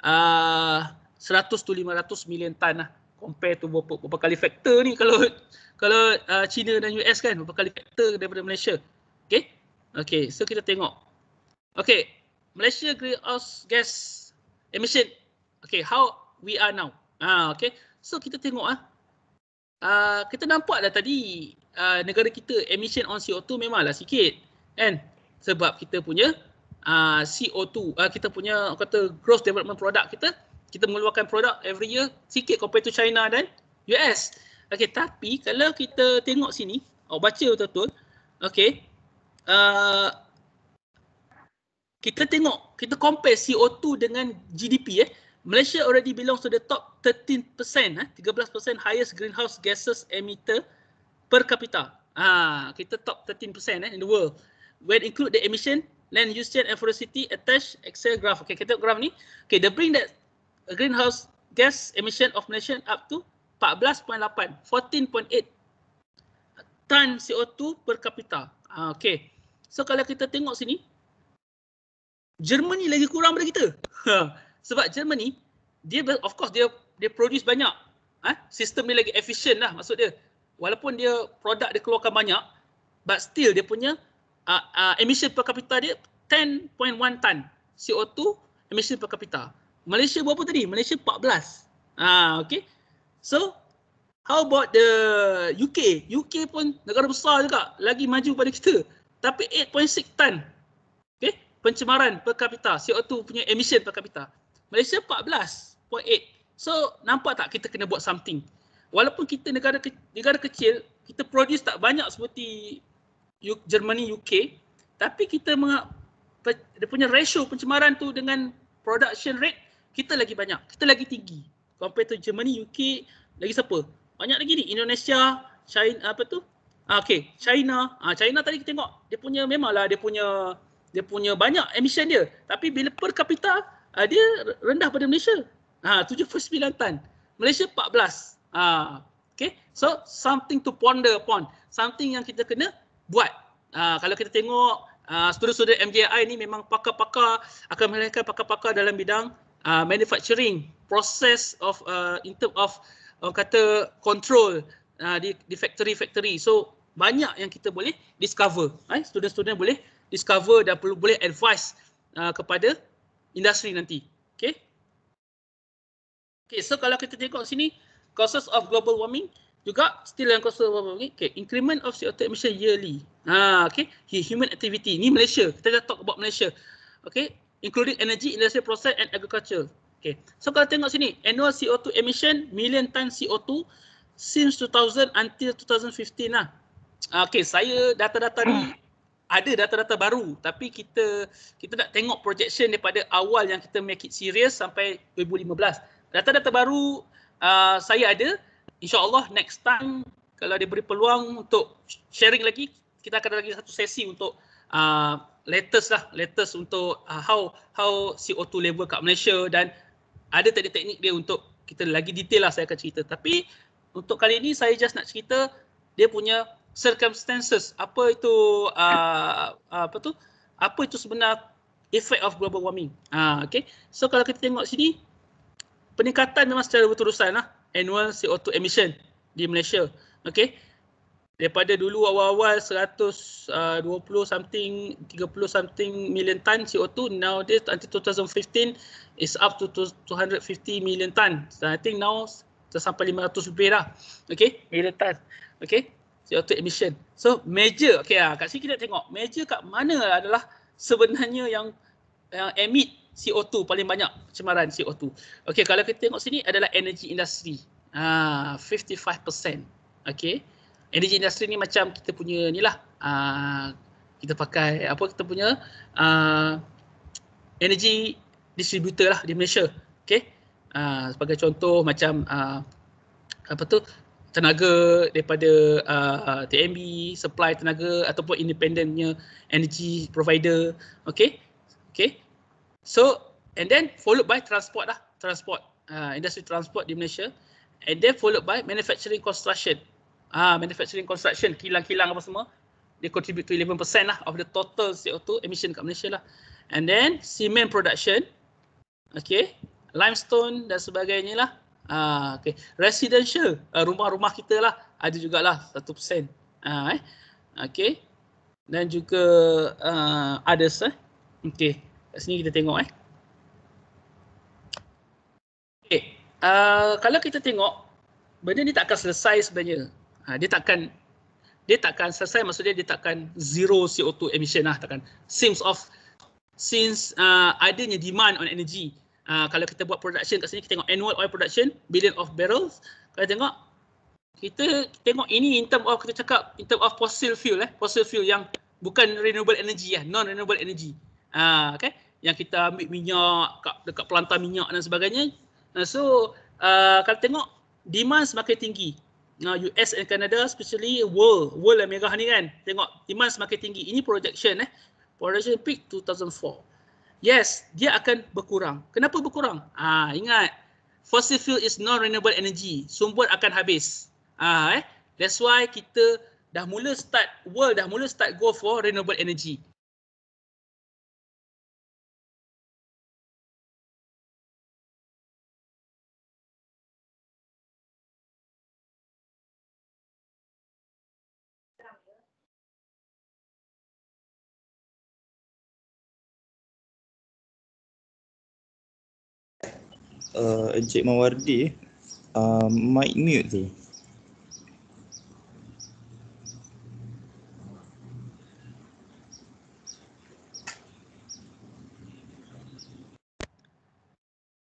uh, 100 to 500 million ton lah compare tu berapa, berapa kali faktor ni kalau kalau uh, China dan US kan berapa kali faktor daripada Malaysia. Okay? Okay, so kita tengok. Okay, Malaysia greenhouse gas emission Okay, how we are now. Ah, okay, so kita tengok ah. Uh, kita nampak dah tadi uh, negara kita emission on CO2 memanglah sikit kan sebab kita punya uh, ah, CO2 uh, kita punya kata gross development product kita kita mengeluarkan produk every year sikit compared to China dan US. Okey tapi kalau kita tengok sini oh baca betul-betul okey uh, kita tengok kita compare CO2 dengan GDP eh Malaysia already belongs to the top 13%, eh, 13% highest greenhouse gases emitter per capita. Ha, kita top 13% eh, in the world. When include the emission, land use change, and forestry attached Excel graph. Okay, kita graph ni. Okay, they bring that greenhouse gas emission of Malaysia up to 14.8 14.8 ton CO2 per capita. Ha, okay, so kalau kita tengok sini, Germany lagi kurang daripada kita. sebab Germany dia of course dia dia produce banyak eh sistem dia lagi efisien lah maksud dia walaupun dia produk dia keluarkan banyak but still dia punya uh, uh, emission per kapita dia 10.1 ton CO2 emission per kapita Malaysia berapa tadi Malaysia 14 ah ha, okay, so how about the UK UK pun negara besar juga lagi maju pada kita tapi 8.6 ton okay, pencemaran per kapita CO2 punya emission per kapita Malaysia 14.8. So nampak tak kita kena buat something. Walaupun kita negara ke, negara kecil, kita produce tak banyak seperti U, Germany, UK, tapi kita ada punya ratio pencemaran tu dengan production rate kita lagi banyak. Kita lagi tinggi. Compare to Germany, UK, lagi siapa? Banyak lagi ni Indonesia, China apa tu? Ah, okay, China. Ah, China tadi kita tengok dia punya memanglah dia punya dia punya banyak emission dia. Tapi bila per kapita uh, dia rendah pada Malaysia. Ha sembilan tan. Malaysia 14. Ha ah, okay, So something to ponder upon. Something yang kita kena buat. Ha kalau kita tengok uh, studi-studi MGI ni memang pakar-pakar akan melahirkan pakar-pakar dalam bidang uh, manufacturing, process of uh, in term of orang kata control uh, di di factory-factory. So banyak yang kita boleh discover. Eh? Student-student boleh discover dan perlu boleh advice uh, kepada industri nanti. Okay. Okay, so kalau kita tengok sini, causes of global warming juga still yang causes of global warming. Okay, increment of CO2 emission yearly. Ha, okay, human activity. Ni Malaysia. Kita dah talk about Malaysia. Okay, including energy, industrial process and agriculture. Okay, so kalau tengok sini, annual CO2 emission, million tons CO2 since 2000 until 2015 lah. Ah, okay, saya data-data ni ada data-data baru tapi kita kita nak tengok projection daripada awal yang kita make it serious sampai 2015. Data-data baru uh, saya ada insya-Allah next time kalau diberi peluang untuk sharing lagi kita akan ada lagi satu sesi untuk uh, latest lah latest untuk uh, how how CO2 level kat Malaysia dan ada teknik-teknik dia untuk kita lagi detail lah saya akan cerita. Tapi untuk kali ini saya just nak cerita dia punya circumstances apa itu uh, apa tu apa itu sebenar effect of global warming uh, okay. so kalau kita tengok sini peningkatan memang secara berterusan lah annual CO2 emission di Malaysia okay. daripada dulu awal-awal 120 something 30 something million ton CO2 now this until 2015 is up to 250 million ton so I think now sampai 500 lebih dah okay. million ton okay. CO2 emission. So major, okay lah, kat sini kita tengok major kat mana adalah sebenarnya yang yang emit CO2 paling banyak cemaran CO2. Okay kalau kita tengok sini adalah energy industry. Ah, 55%. Okay. Energy industry ni macam kita punya ni lah. Ah, kita pakai apa kita punya ah, energy distributor lah di Malaysia. Okay. Ah, sebagai contoh macam ah, apa tu tenaga daripada uh, uh, TMB, supply tenaga ataupun independentnya energy provider, okay? Okay? So, and then followed by transport lah, transport, uh, industry transport di Malaysia. And then followed by manufacturing construction. Ah, uh, manufacturing construction, kilang-kilang apa semua, they contribute to 11% lah of the total CO2 emission kat Malaysia lah. And then cement production, okay? Limestone dan sebagainya lah, Ha, ah, okay. Residential, ah, rumah-rumah kita lah ada jugalah 1%. Ha, ah, eh. Okay. Dan juga uh, others. Eh. Okay. Kat sini kita tengok. Eh. Okay. Uh, kalau kita tengok, benda ni takkan selesai sebenarnya. Ha, dia takkan dia takkan selesai maksudnya dia takkan zero CO2 emission lah takkan. Seems of since uh, adanya demand on energy uh, kalau kita buat production kat sini kita tengok annual oil production billion of barrels kalau tengok kita tengok ini in term of kita cakap in term of fossil fuel eh fossil fuel yang bukan renewable energy ya eh, non renewable energy ah uh, okey yang kita ambil minyak kat, dekat pelantar minyak dan sebagainya uh, so uh, kalau tengok demand semakin tinggi Now US and Canada especially world world yang merah ni kan tengok demand semakin tinggi ini projection eh projection peak 2004 yes, dia akan berkurang. Kenapa berkurang? Ah, ingat, fossil fuel is non-renewable energy. Sumber akan habis. Ah, eh? That's why kita dah mula start, world dah mula start go for renewable energy. uh, Encik Mawardi uh, mic mute tu.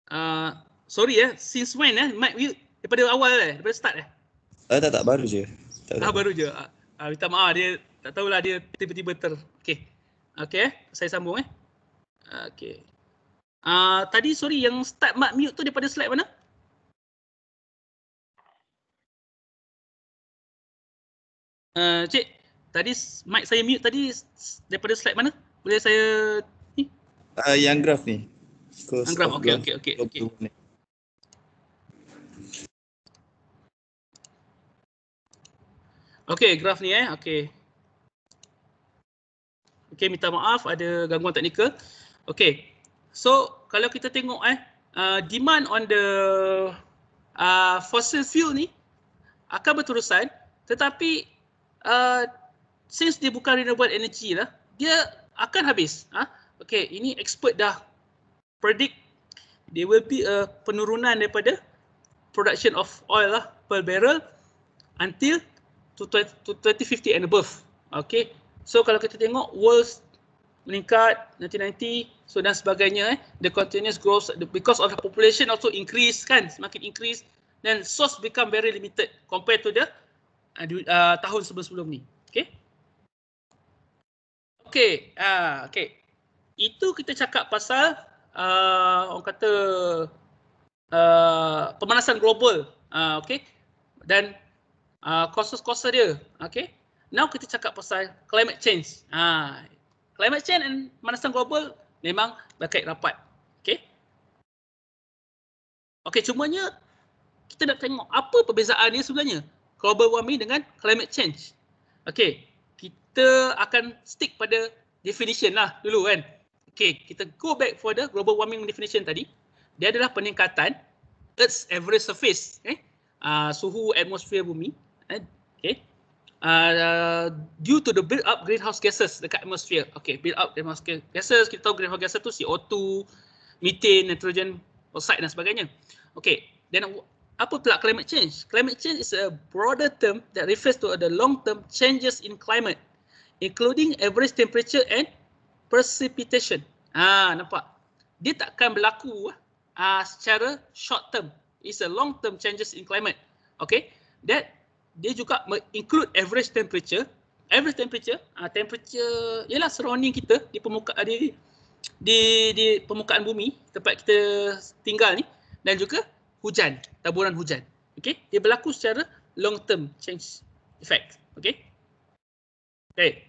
Uh, sorry ya, eh. since when ya? Eh? Mic you daripada awal eh, daripada start eh? Uh, tak tak baru je. Tak, tak ah, baru je. Ah, uh, minta maaf dia tak tahulah dia tiba-tiba ter. Okay, okay, eh? saya sambung eh. Ah, okay. Uh, tadi sorry yang start mark mute tu daripada slide mana? Uh, cik, tadi mic saya mute tadi daripada slide mana? Boleh saya ni? Uh, yang graf ni. Yang graf, okey, okey, okey. Okey, graf ni eh, okey. Okey, minta maaf ada gangguan teknikal. Okey, So kalau kita tengok eh uh, demand on the uh, fossil fuel ni akan berterusan tetapi uh, since dia bukan renewable energy lah dia akan habis. Huh? Ha? Okay ini expert dah predict there will be a penurunan daripada production of oil lah per barrel until to 2050 and above. Okay so kalau kita tengok world meningkat 1990 so dan sebagainya eh the continuous growth because of the population also increase kan semakin increase then source become very limited compared to the uh, uh, tahun sebelum-sebelum ni okay? Okay, ah uh, okey itu kita cakap pasal uh, orang kata uh, pemanasan global ah uh, okey dan ah uh, causes-causes dia okay? now kita cakap pasal climate change ah uh, climate change dan pemanasan global memang berkait rapat. okay? Okay, cumanya kita nak tengok apa perbezaan dia sebenarnya global warming dengan climate change. okay? kita akan stick pada definition lah dulu kan. Okey, kita go back for the global warming definition tadi. Dia adalah peningkatan Earth's average surface, okay? uh, eh? ah, suhu atmosfer bumi. Eh? Okay? Uh, due to the build up greenhouse gases dekat atmosphere. Okay, build up greenhouse gases. Kita tahu greenhouse gases tu CO2, methane, nitrogen, oxide dan sebagainya. Okay, then apa pula climate change? Climate change is a broader term that refers to the long-term changes in climate, including average temperature and precipitation. Ah, nampak? Dia takkan berlaku ah, secara short term. It's a long-term changes in climate. Okay, that dia juga include average temperature average temperature uh, temperature ialah surrounding kita di permukaan di, di di permukaan bumi tempat kita tinggal ni dan juga hujan taburan hujan okey dia berlaku secara long term change effect okey okey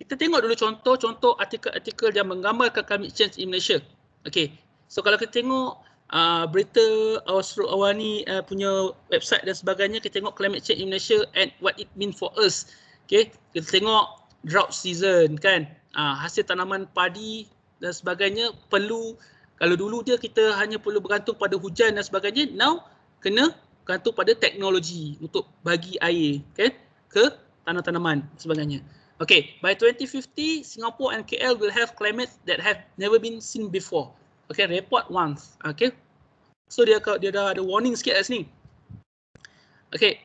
kita tengok dulu contoh-contoh artikel-artikel yang menggambarkan climate change in Malaysia okey so kalau kita tengok uh, berita uh, awani uh, punya website dan sebagainya kita tengok climate change in Malaysia and what it mean for us okay kita tengok drought season kan uh, hasil tanaman padi dan sebagainya perlu kalau dulu dia kita hanya perlu bergantung pada hujan dan sebagainya now kena bergantung pada teknologi untuk bagi air okay, ke tanaman-tanaman sebagainya. Okay, by 2050, Singapore and KL will have climate that have never been seen before. Okay, report once. Okay. So dia dia dah ada warning sikit kat sini. Okay.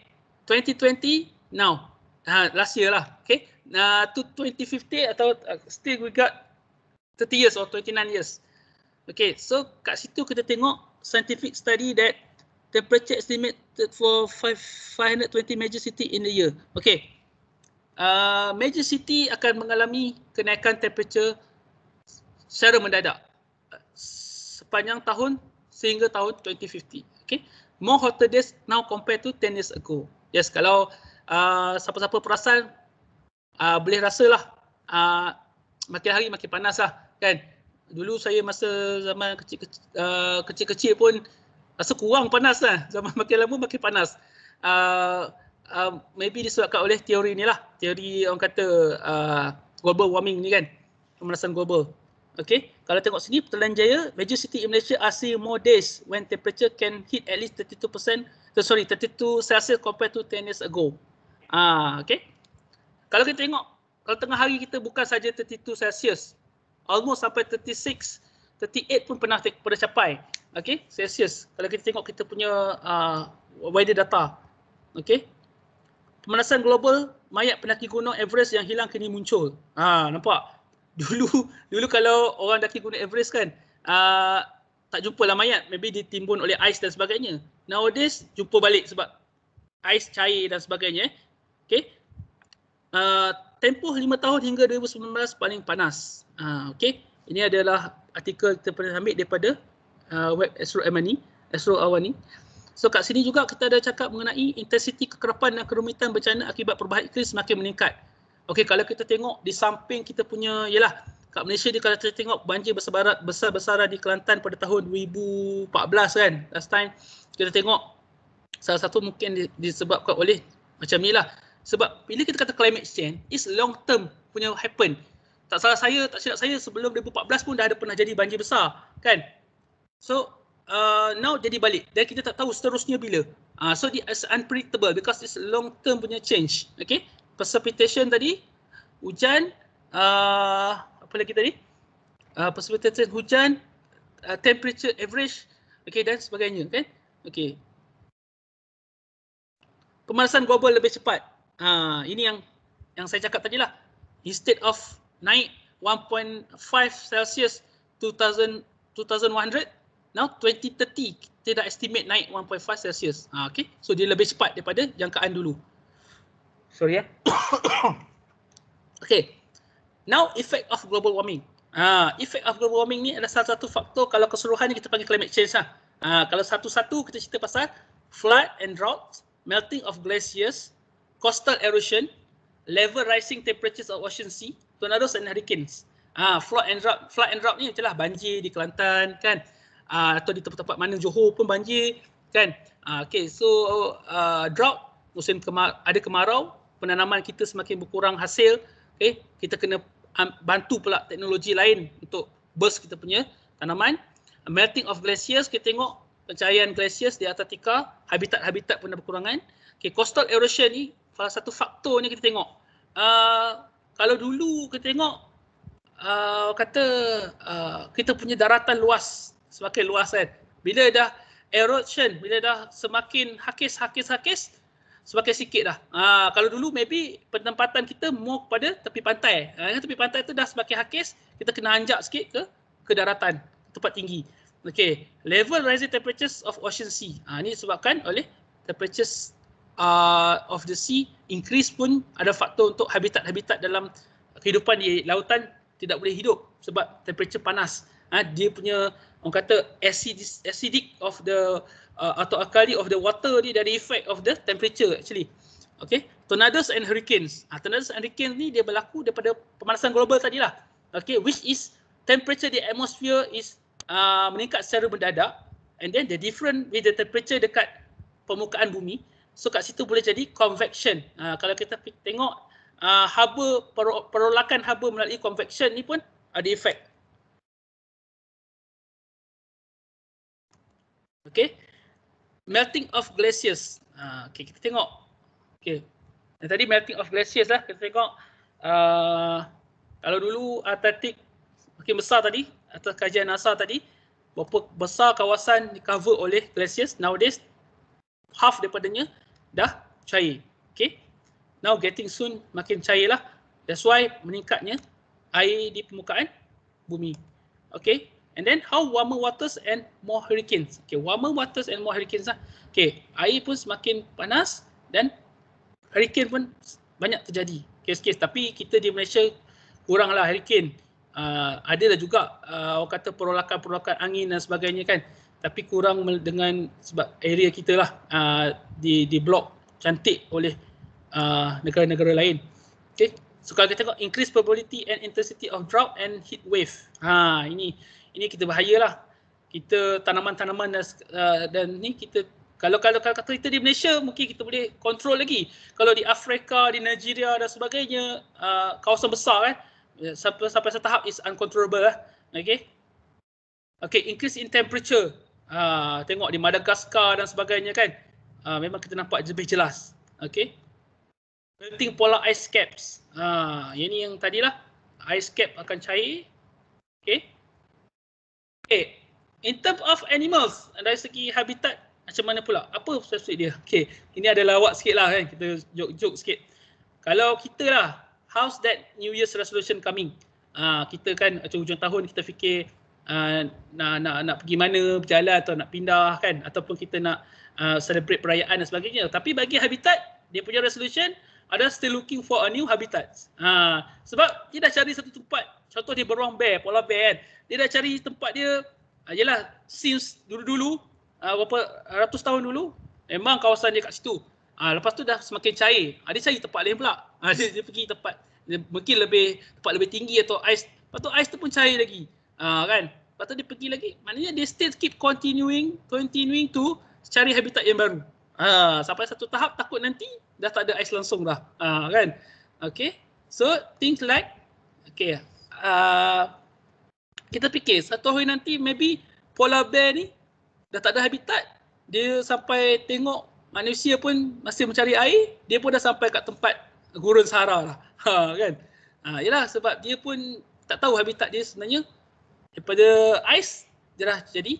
2020 now. Ha, last year lah. Okay. Nah, uh, to 2050 atau uh, still we got 30 years or 29 years. Okay, so kat situ kita tengok scientific study that temperature estimate for 520 major city in the year. Okay, uh, major city akan mengalami kenaikan temperature secara mendadak sepanjang tahun sehingga tahun 2050. Okay. More hotter days now compared to 10 years ago. Yes, kalau uh, siapa-siapa perasan, uh, boleh rasalah uh, makin hari makin panas lah. Kan? Dulu saya masa zaman kecil-kecil, uh, kecil-kecil pun rasa kurang panas lah. Zaman makin lama makin panas. Uh, uh, maybe disebabkan oleh teori ni lah. Teori orang kata uh, global warming ni kan. Pemanasan global. Okay. Kalau tengok sini Petaling Jaya, major city in Malaysia are still modest when temperature can hit at least 32% so eh, sorry 32 Celsius compared to 10 years ago. Ah, okay. Kalau kita tengok kalau tengah hari kita bukan saja 32 Celsius, almost sampai 36, 38 pun pernah pernah capai. Okay, Celsius. Kalau kita tengok kita punya uh, weather data. Okay. Pemanasan global, mayat pendaki gunung Everest yang hilang kini muncul. Ah, nampak? dulu dulu kalau orang daki gunung Everest kan uh, tak jumpa lah mayat maybe ditimbun oleh ais dan sebagainya nowadays jumpa balik sebab ais cair dan sebagainya eh. okey uh, ah, tempoh 5 tahun hingga 2019 paling panas uh, ah, okey ini adalah artikel kita pernah ambil daripada uh, web Astro Amani e, Astro Awani So kat sini juga kita ada cakap mengenai intensiti kekerapan dan kerumitan bencana akibat perubahan iklim semakin meningkat. Okey kalau kita tengok di samping kita punya ialah kat Malaysia ni kalau kita tengok banjir bersebarat besar-besaran di Kelantan pada tahun 2014 kan last time kita tengok salah satu mungkin disebabkan oleh macam ni lah sebab bila kita kata climate change is long term punya happen tak salah saya tak silap saya sebelum 2014 pun dah ada pernah jadi banjir besar kan so uh, now jadi balik dan kita tak tahu seterusnya bila uh, so it's unpredictable because it's long term punya change okay precipitation tadi hujan uh, apa lagi tadi uh, precipitation hujan uh, temperature average okay dan sebagainya kan okey pemanasan global lebih cepat uh, ini yang yang saya cakap tadi lah instead of naik 1.5 celsius 2000 2100 now 2030 tidak estimate naik 1.5 celsius ha, okay so dia lebih cepat daripada jangkaan dulu sorry ya. okay, now effect of global warming. Ah, effect of global warming ni adalah salah satu faktor kalau keseluruhan kita panggil climate change lah. Ah, kalau satu-satu kita cerita pasal flood and drought, melting of glaciers, coastal erosion, level rising temperatures of ocean sea, tornadoes and hurricanes. Ah, flood and drought, flood and drought ni macamlah banjir di Kelantan kan. Ah, atau di tempat-tempat mana Johor pun banjir kan. Ah, okay, so uh, drought musim kemar ada kemarau, penanaman kita semakin berkurang hasil, okay, kita kena bantu pula teknologi lain untuk burst kita punya tanaman. Melting of glaciers, kita tengok pencahayaan glaciers di atas Antartika, habitat-habitat pun dah berkurangan. Okay, coastal erosion ni salah satu faktor ni kita tengok. Uh, kalau dulu kita tengok, uh, kata uh, kita punya daratan luas, semakin luas kan. Bila dah erosion, bila dah semakin hakis-hakis-hakis, Sebagai sikit dah. Ha, kalau dulu maybe penempatan kita more kepada tepi pantai. Ha, tepi pantai tu dah sebagai hakis, kita kena anjak sikit ke ke daratan, tempat tinggi. Okay, level rising temperatures of ocean sea. Ha, ini disebabkan oleh temperatures uh, of the sea increase pun ada faktor untuk habitat-habitat dalam kehidupan di lautan tidak boleh hidup sebab temperature panas. Ha, dia punya orang kata acidic, acidic of the uh, atau alkali of the water ni dari effect of the temperature actually. Okay, tornadoes and hurricanes. Uh, tornadoes and hurricanes ni dia berlaku daripada pemanasan global tadi lah. Okay, which is temperature the atmosphere is uh, meningkat secara mendadak and then the different with the temperature dekat permukaan bumi. So kat situ boleh jadi convection. Uh, kalau kita tengok uh, haba, perolakan haba melalui convection ni pun ada effect. Okay, melting of glaciers uh, ha, okey kita tengok okey tadi melting of glaciers lah kita tengok uh, kalau dulu Antarctic okey besar tadi atas kajian NASA tadi berapa besar kawasan di cover oleh glaciers nowadays half daripadanya dah cair Okay, now getting soon makin cair lah. that's why meningkatnya air di permukaan bumi Okay. And then how warmer waters and more hurricanes. Okay, warmer waters and more hurricanes. Lah. Okay, air pun semakin panas dan hurricane pun banyak terjadi. Kes-kes. Tapi kita di Malaysia kuranglah hurricane. Uh, ada lah juga uh, orang kata perolakan-perolakan angin dan sebagainya kan. Tapi kurang dengan sebab area kita lah uh, di, di blok cantik oleh negara-negara uh, lain. Okay. So kalau kita tengok increase probability and intensity of drought and heat wave. Ha, ini ini kita bahayalah. Kita tanaman-tanaman dan, uh, dan ni kita kalau kalau kalau kata kita di Malaysia mungkin kita boleh kontrol lagi. Kalau di Afrika, di Nigeria dan sebagainya uh, kawasan besar kan sampai sampai setahap is uncontrollable lah. okay? Okay, increase in temperature. uh, tengok di Madagaskar dan sebagainya kan. Uh, memang kita nampak lebih jelas. Okay, melting pola ice caps. Ha, uh, yang ni yang tadilah. Ice cap akan cair. okay? Okay, eh, in terms of animals, dari segi habitat, macam mana pula? Apa spesifik dia? Okay, ini adalah awak sikit lah kan, kita joke-joke sikit. Kalau kita lah, how's that New Year's resolution coming? Uh, kita kan macam hujung tahun kita fikir uh, nak, nak, nak pergi mana, berjalan atau nak pindah kan, ataupun kita nak uh, celebrate perayaan dan sebagainya. Tapi bagi habitat, dia punya resolution, ada still looking for a new habitat. Ha, sebab dia dah cari satu tempat. Contoh dia beruang bear, polar bear kan. Dia dah cari tempat dia, ayalah ah, since dulu-dulu, uh, berapa ratus tahun dulu, memang kawasan dia kat situ. Ha, lepas tu dah semakin cair. Ha, dia cari tempat lain pula. Ha, dia, dia pergi tempat dia mungkin lebih tempat lebih tinggi atau ais. Lepas tu ais tu pun cair lagi. Ha, kan? Lepas tu dia pergi lagi. Maknanya dia still keep continuing, continuing to cari habitat yang baru. Ha, sampai satu tahap takut nanti dah tak ada ais langsung dah. Ha, kan? Okay. So things like, okay. Uh, ha, kita fikir satu hari nanti maybe polar bear ni dah tak ada habitat. Dia sampai tengok manusia pun masih mencari air. Dia pun dah sampai kat tempat gurun Sahara lah. Ha, kan? Ha, yelah sebab dia pun tak tahu habitat dia sebenarnya daripada ais dia dah jadi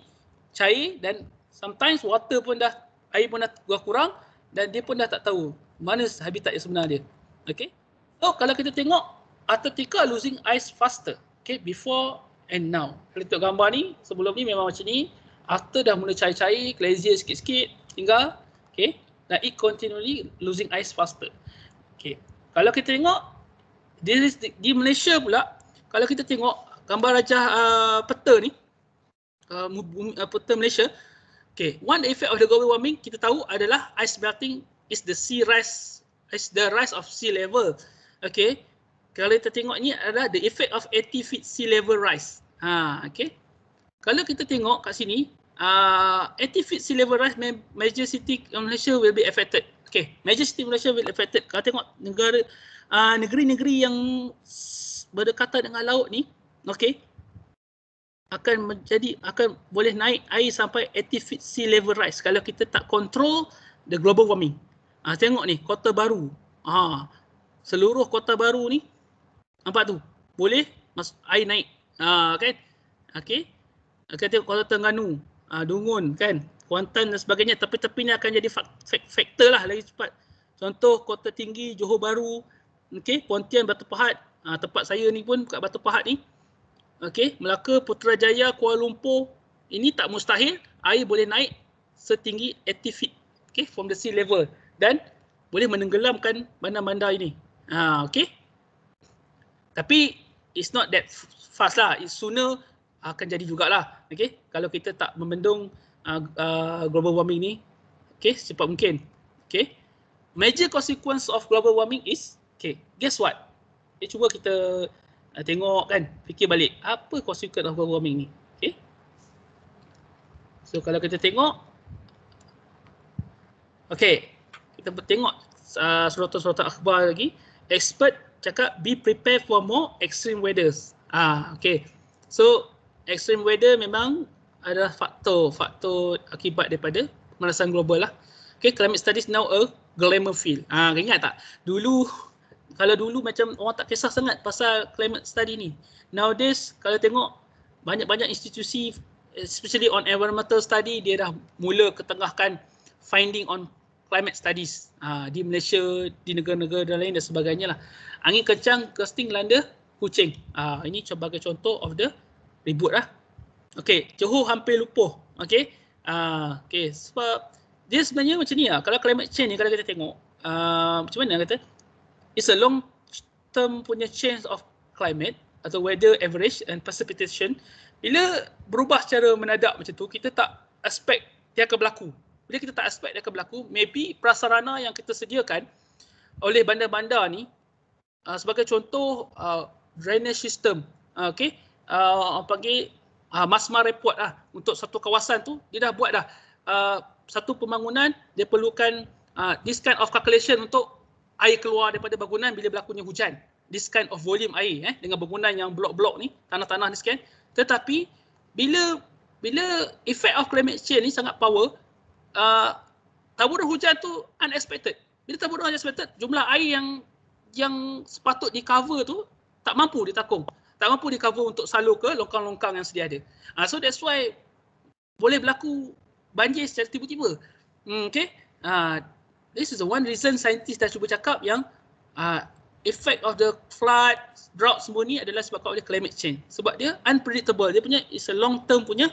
cair dan sometimes water pun dah air pun dah kurang dan dia pun dah tak tahu mana habitat yang sebenar dia. Okay. So kalau kita tengok Antarctica losing ice faster. Okay, before and now. Kalau tengok gambar ni, sebelum ni memang macam ni. After dah mula cair-cair, glacier sikit-sikit, tinggal. Okay, dan it continually losing ice faster. Okay, kalau kita tengok, this di Malaysia pula, kalau kita tengok gambar rajah uh, peta ni, uh, uh peta Malaysia, Okay, one effect of the global warming kita tahu adalah ice melting is the sea rise, is the rise of sea level. Okay, kalau kita tengok ni adalah the effect of 80 feet sea level rise. Ha, okay. Kalau kita tengok kat sini, uh, 80 feet sea level rise, major city Malaysia will be affected. Okay, major city Malaysia will be affected. Kalau tengok negara, uh, negeri-negeri uh, yang berdekatan dengan laut ni, okay, akan menjadi akan boleh naik air sampai 80 feet sea level rise kalau kita tak control the global warming. Ah ha, tengok ni kota baru. Ah ha, seluruh kota baru ni apa tu? Boleh masuk air naik. Ah ha, kan? Okey. Okey tengok kota Terengganu, ah ha, Dungun kan, Kuantan dan sebagainya tapi tapi ni akan jadi faktor lah lagi cepat. Contoh kota tinggi Johor Baru, okey, Pontian Batu Pahat, ha, tempat saya ni pun kat Batu Pahat ni Okey, Melaka, Putrajaya, Kuala Lumpur ini tak mustahil air boleh naik setinggi 80 feet. Okey, from the sea level dan boleh menenggelamkan bandar-bandar ini. Ha, okey. Tapi it's not that fast lah. It sooner akan jadi jugalah. Okey, kalau kita tak membendung uh, uh, global warming ni, okey, cepat mungkin. Okey. Major consequence of global warming is, okay, guess what? Eh, cuba kita tengok kan, fikir balik apa consequence of warming ni. Okay. So kalau kita tengok Okay, kita tengok uh, sorotan-sorotan uh, akhbar lagi. Expert cakap be prepared for more extreme weather. Ah, okay. So, extreme weather memang adalah faktor faktor akibat daripada pemanasan global lah. Okay, climate studies now a glamour field. Ah, ingat tak? Dulu kalau dulu macam orang tak kisah sangat pasal climate study ni. Nowadays kalau tengok banyak-banyak institusi especially on environmental study dia dah mula ketengahkan finding on climate studies uh, di Malaysia, di negara-negara dan lain dan sebagainya lah. Angin kencang, gusting, landa, kucing. Uh, ini sebagai contoh of the ribut lah. Okay, Johor hampir lupa. Okay, uh, okay. Ha, sebab dia sebenarnya macam ni lah. Kalau climate change ni kalau kita tengok, uh, macam mana kata, it's a long term punya change of climate atau weather average and precipitation bila berubah secara menadak macam tu kita tak expect dia akan berlaku bila kita tak expect dia akan berlaku maybe prasarana yang kita sediakan oleh bandar-bandar ni uh, sebagai contoh uh, drainage system uh, okey uh, orang panggil uh, masma report lah untuk satu kawasan tu dia dah buat dah uh, satu pembangunan dia perlukan uh, this kind of calculation untuk air keluar daripada bangunan bila berlakunya hujan. This kind of volume air eh, dengan bangunan yang blok-blok ni, tanah-tanah ni sekian. Tetapi bila bila effect of climate change ni sangat power, uh, taburan hujan tu unexpected. Bila taburan hujan unexpected, jumlah air yang yang sepatut di cover tu tak mampu ditakung. Tak mampu di cover untuk salur ke longkang-longkang yang sedia ada. Uh, so that's why boleh berlaku banjir secara tiba-tiba. Hmm, okay. Uh, this is the one reason scientist dah cuba cakap yang uh, effect of the flood, drought semua ni adalah sebabkan oleh climate change. Sebab dia unpredictable. Dia punya is a long term punya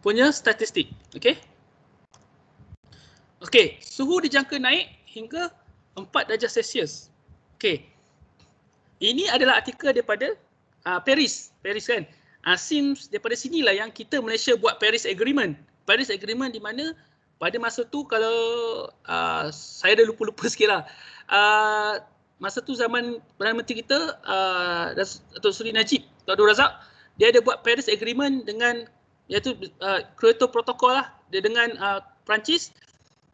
punya statistik. Okay. Okay. Suhu dijangka naik hingga 4 darjah Celsius. Okay. Ini adalah artikel daripada uh, Paris. Paris kan? Uh, ah, seems daripada sinilah yang kita Malaysia buat Paris Agreement. Paris Agreement di mana pada masa tu kalau uh, saya dah lupa-lupa sikit lah. Uh, masa tu zaman Perdana Menteri kita, uh, ah, Dato' Suri Najib, Tuan Razak, dia ada buat Paris Agreement dengan iaitu uh, Kyoto Protocol lah dia dengan uh, Perancis.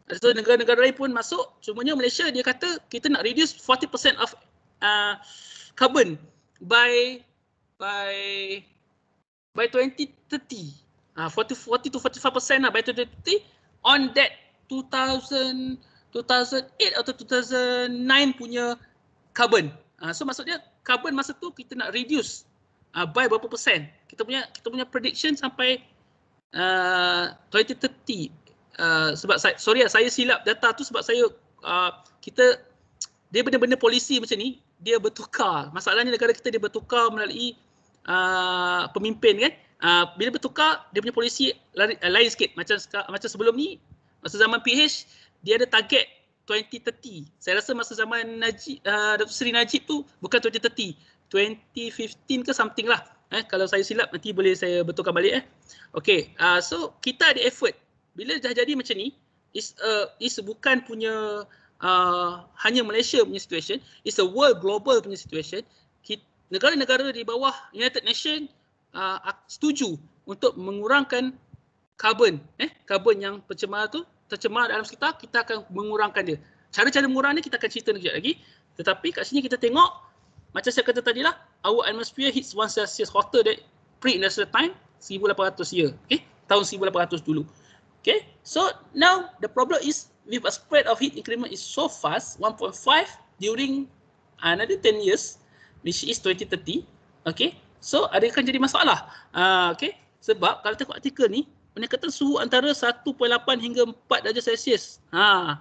Lepas negara-negara lain pun masuk. Cumanya Malaysia dia kata kita nak reduce 40% of uh, carbon by by by 2030. Ah uh, 40 40 to 45% lah by 2030 on that 2000 2008 atau 2009 punya carbon. Uh, so maksudnya carbon masa tu kita nak reduce uh, by berapa persen. Kita punya kita punya prediction sampai uh, 2030 uh, sebab saya, sorry lah, saya silap data tu sebab saya uh, kita dia benda-benda polisi macam ni dia bertukar. Masalahnya negara kita dia bertukar melalui Uh, pemimpin kan uh, bila bertukar dia punya polisi lari, uh, lain sikit macam macam sebelum ni masa zaman PH dia ada target 2030 saya rasa masa zaman Najib uh, Datuk Seri Najib tu bukan 2030 2015 ke something lah eh kalau saya silap nanti boleh saya betulkan balik eh okey uh, so kita ada effort bila dah jadi macam ni is uh, is bukan punya uh, hanya Malaysia punya situation is a world global punya situation negara-negara di bawah United Nations uh, ah, ah, setuju untuk mengurangkan karbon eh karbon yang tercemar tu tercemar dalam sekitar kita akan mengurangkan dia cara-cara mengurang ni kita akan cerita kejap lagi tetapi kat sini kita tengok macam saya kata tadi lah our atmosphere hits one celsius hotter than pre-industrial time 1800 year okay? tahun 1800 dulu okay so now the problem is with a spread of heat increment is so fast 1.5 during another 10 years which is 2030. Okay. So ada akan jadi masalah. Uh, okay. Sebab kalau tengok artikel ni, mereka kata suhu antara 1.8 hingga 4 darjah Celsius. Ha.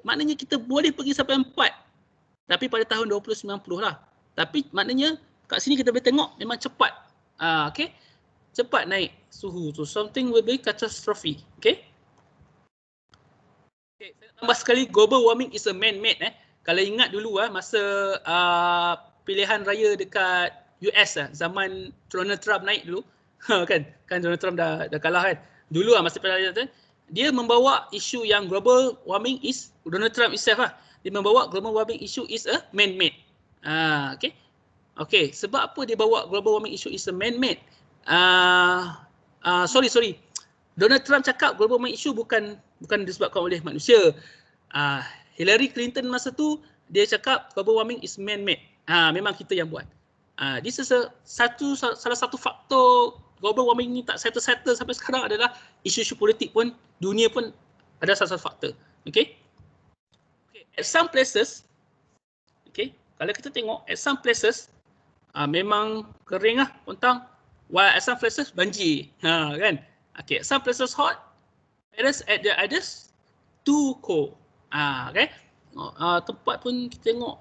Maknanya kita boleh pergi sampai 4. Tapi pada tahun 2090 lah. Tapi maknanya kat sini kita boleh tengok memang cepat. Ha, okay. Cepat naik suhu tu. Something will be catastrophe. Okay. okay tambah sekali global warming is a man-made eh. Kalau ingat dulu eh, ah masa uh, pilihan raya dekat US lah, zaman Donald Trump naik dulu ha, kan kan Donald Trump dah dah kalah kan dulu ah masa pilihan raya tu kan? dia membawa isu yang global warming is Donald Trump itself lah dia membawa global warming issue is a man made ha, okay okay sebab apa dia bawa global warming issue is a man made uh, ah, uh, ah, sorry sorry Donald Trump cakap global warming issue bukan bukan disebabkan oleh manusia uh, Hillary Clinton masa tu dia cakap global warming is man made ha, memang kita yang buat. Ha, this is a, satu salah satu faktor global warming ini tak settle-settle sampai sekarang adalah isu-isu politik pun dunia pun ada salah satu faktor. Okay. okay. At some places, okay, kalau kita tengok at some places ha, memang kering lah pontang. While at some places banjir. Ha, kan? Okay, at some places hot, whereas at the others too cold. Ha, okay. Uh, tempat pun kita tengok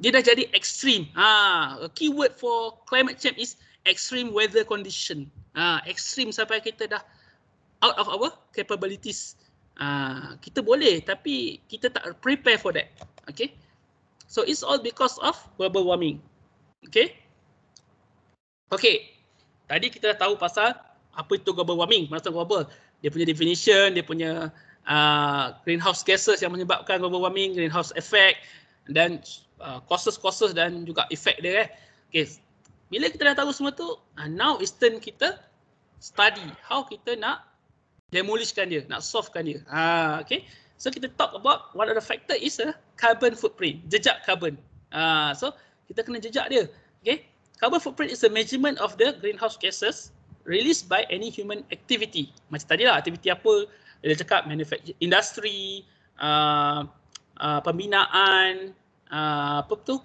dia dah jadi ekstrim. Ha, a keyword for climate change is extreme weather condition. Ha, extreme sampai kita dah out of our capabilities. Ha, kita boleh tapi kita tak prepare for that. Okay. So it's all because of global warming. Okay. Okay. Tadi kita dah tahu pasal apa itu global warming, masa global. Dia punya definition, dia punya uh, greenhouse gases yang menyebabkan global warming, greenhouse effect dan Uh, causes-causes dan juga efek dia eh. Okay. Bila kita dah tahu semua tu, uh, now is turn kita study how kita nak demolishkan dia, nak solvekan dia. Ha, uh, okay. So kita talk about one of the factor is a uh, carbon footprint, jejak carbon. Ha, uh, so kita kena jejak dia. Okay. Carbon footprint is a measurement of the greenhouse gases released by any human activity. Macam tadi lah, aktiviti apa, dia cakap manufacturing, industri, uh, ah, uh, ah, pembinaan, Ah, apa tu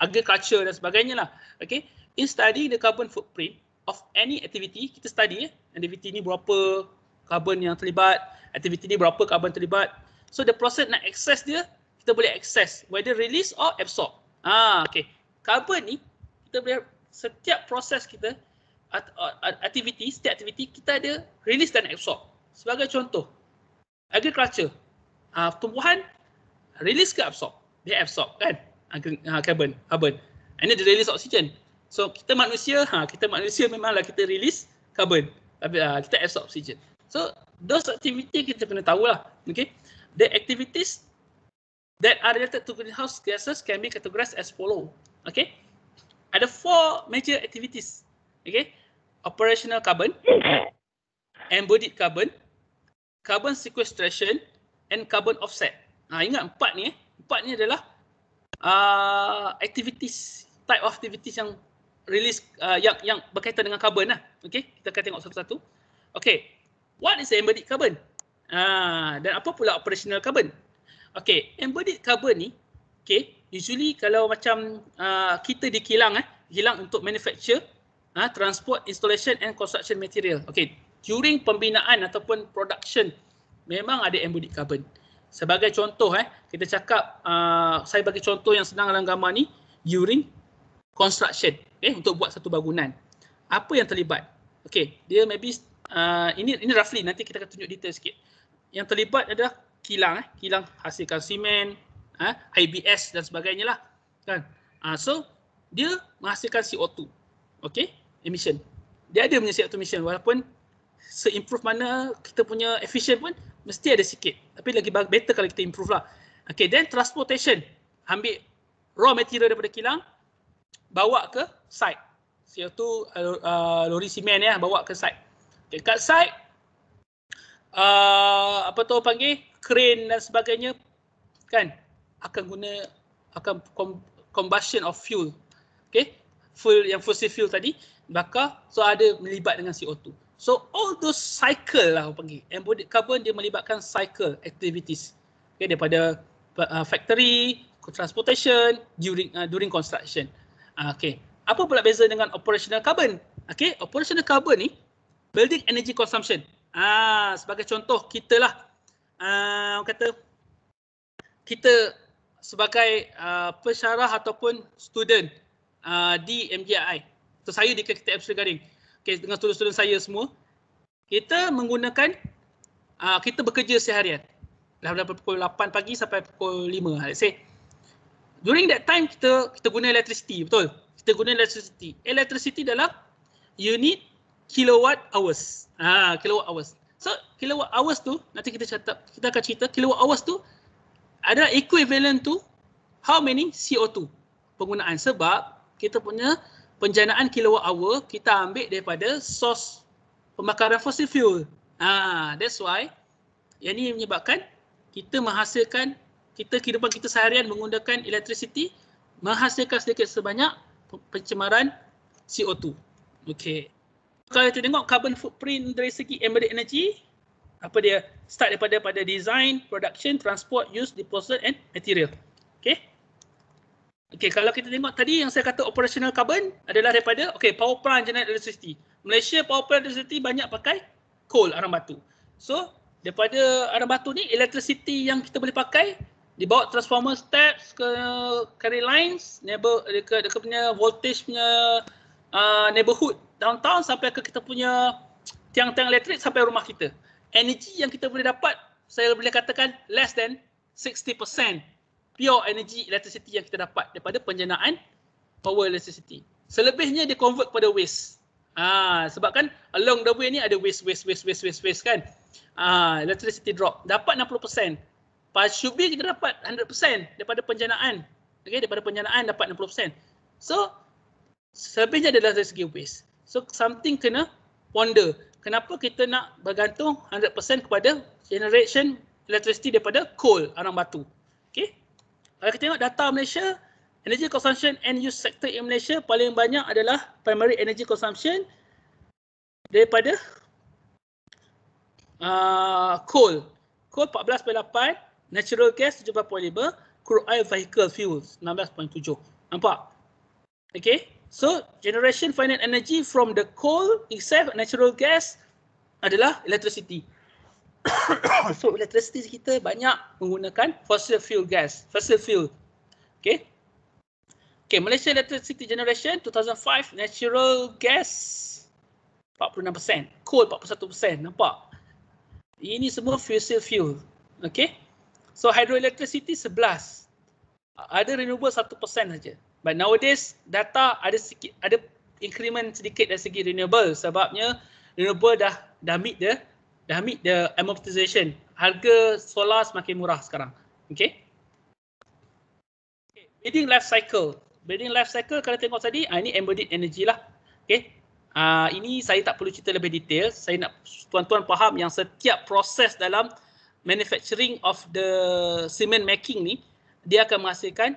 agriculture dan sebagainya lah. Okay. In studying the carbon footprint of any activity, kita study ya. Activity ni berapa carbon yang terlibat, activity ni berapa carbon terlibat. So the process nak access dia, kita boleh access whether release or absorb. Ah, okay. Carbon ni, kita boleh setiap proses kita, activity, setiap activity, kita ada release dan absorb. Sebagai contoh, agriculture, ah, tumbuhan, release ke absorb? Dia absorb kan ha, carbon carbon and then they release oxygen so kita manusia ha kita manusia memanglah kita release carbon tapi ha, kita absorb oxygen so those activity kita kena lah, okey the activities that are related to greenhouse gases can be categorized as follow okey ada four major activities okey operational carbon embodied carbon carbon sequestration and carbon offset ha ingat empat ni eh ni adalah uh, activities type of activities yang release uh, yang yang berkaitan dengan carbon lah. Okey, kita akan tengok satu-satu. Okay, What is the embodied carbon? Uh, dan apa pula operational carbon? Okay, embodied carbon ni okay, usually kalau macam uh, kita di kilang eh, kilang untuk manufacture, uh, transport, installation and construction material. Okay, during pembinaan ataupun production memang ada embodied carbon. Sebagai contoh eh, kita cakap uh, saya bagi contoh yang senang dalam gambar ni during construction, okay, eh, untuk buat satu bangunan. Apa yang terlibat? Okay, dia maybe uh, ini ini roughly nanti kita akan tunjuk detail sikit. Yang terlibat adalah kilang eh, kilang hasilkan simen, eh, IBS dan sebagainya lah. Kan? Uh, so dia menghasilkan CO2. okay, emission. Dia ada punya CO2 emission walaupun seimprove mana kita punya efficient pun mesti ada sikit. Tapi lagi better kalau kita improve lah. Okay, then transportation. Ambil raw material daripada kilang, bawa ke site. CO2 uh, uh, lori simen ya, bawa ke site. Okay, kat site, uh, apa tu panggil, crane dan sebagainya, kan, akan guna, akan combustion of fuel. Okay, fuel yang fossil fuel tadi, bakar, so ada melibat dengan CO2. So all those cycle lah orang panggil. Embodied carbon dia melibatkan cycle activities. Okay, daripada uh, factory, transportation, during uh, during construction. Uh, okay. Apa pula beza dengan operational carbon? Okay, operational carbon ni building energy consumption. Ah, uh, sebagai contoh kita lah. Ah, uh, kata kita sebagai uh, pensyarah ataupun student uh, di MGI. Atau saya di KKTM Sri Garing okay, dengan student-student saya semua, kita menggunakan, uh, kita bekerja seharian. Dari pukul 8 pagi sampai pukul 5. Let's say, during that time kita kita guna electricity, betul? Kita guna electricity. Electricity dalam unit kilowatt hours. Ha, kilowatt hours. So, kilowatt hours tu, nanti kita cerita kita akan cerita, kilowatt hours tu adalah equivalent to how many CO2 penggunaan. Sebab kita punya penjanaan kilowatt hour kita ambil daripada sos pembakaran fosil fuel. Ha, that's why yang ini menyebabkan kita menghasilkan kita kehidupan kita seharian menggunakan electricity menghasilkan sedikit sebanyak pencemaran CO2. Okey. Kalau kita tengok carbon footprint dari segi embedded energy, apa dia? Start daripada pada design, production, transport, use, deposit and material. Okey. Okey, kalau kita tengok tadi yang saya kata operational carbon adalah daripada okey power plant generate electricity. Malaysia power plant electricity banyak pakai coal arang batu. So, daripada arang batu ni electricity yang kita boleh pakai dibawa transformer steps ke carry lines neighbor dekat dekat punya voltage punya uh, neighborhood downtown sampai ke kita punya tiang-tiang elektrik sampai rumah kita. Energy yang kita boleh dapat saya boleh katakan less than 60% pure energy electricity yang kita dapat daripada penjanaan power electricity. Selebihnya dia convert pada waste. Ha, sebab kan along the way ni ada waste, waste, waste, waste, waste, waste kan. Ha, electricity drop. Dapat 60%. Pas be kita dapat 100% daripada penjanaan. Okay, daripada penjanaan dapat 60%. So, selebihnya adalah dari segi waste. So, something kena ponder. Kenapa kita nak bergantung 100% kepada generation electricity daripada coal, arang batu kalau kita tengok data Malaysia, energy consumption end use sector in Malaysia paling banyak adalah primary energy consumption daripada uh, coal. Coal 14.8, natural gas 17.5, crude oil vehicle fuels 16.7. Nampak? Okay. So, generation finite energy from the coal itself, natural gas adalah electricity. so elektrisiti kita banyak menggunakan fossil fuel gas, fossil fuel. Okay. Okay, Malaysia electricity generation 2005 natural gas 46%, coal 41%, nampak? Ini semua fossil fuel. Okay. So hydroelectricity 11. Ada renewable 1% saja. But nowadays data ada sikit ada increment sedikit dari segi renewable sebabnya renewable dah dah meet the dah ambil the amortization harga solar semakin murah sekarang okay? okey building life cycle building life cycle kalau tengok tadi ah, ini embedded energy lah okay? ah, ini saya tak perlu cerita lebih detail saya nak tuan-tuan faham yang setiap proses dalam manufacturing of the cement making ni dia akan menghasilkan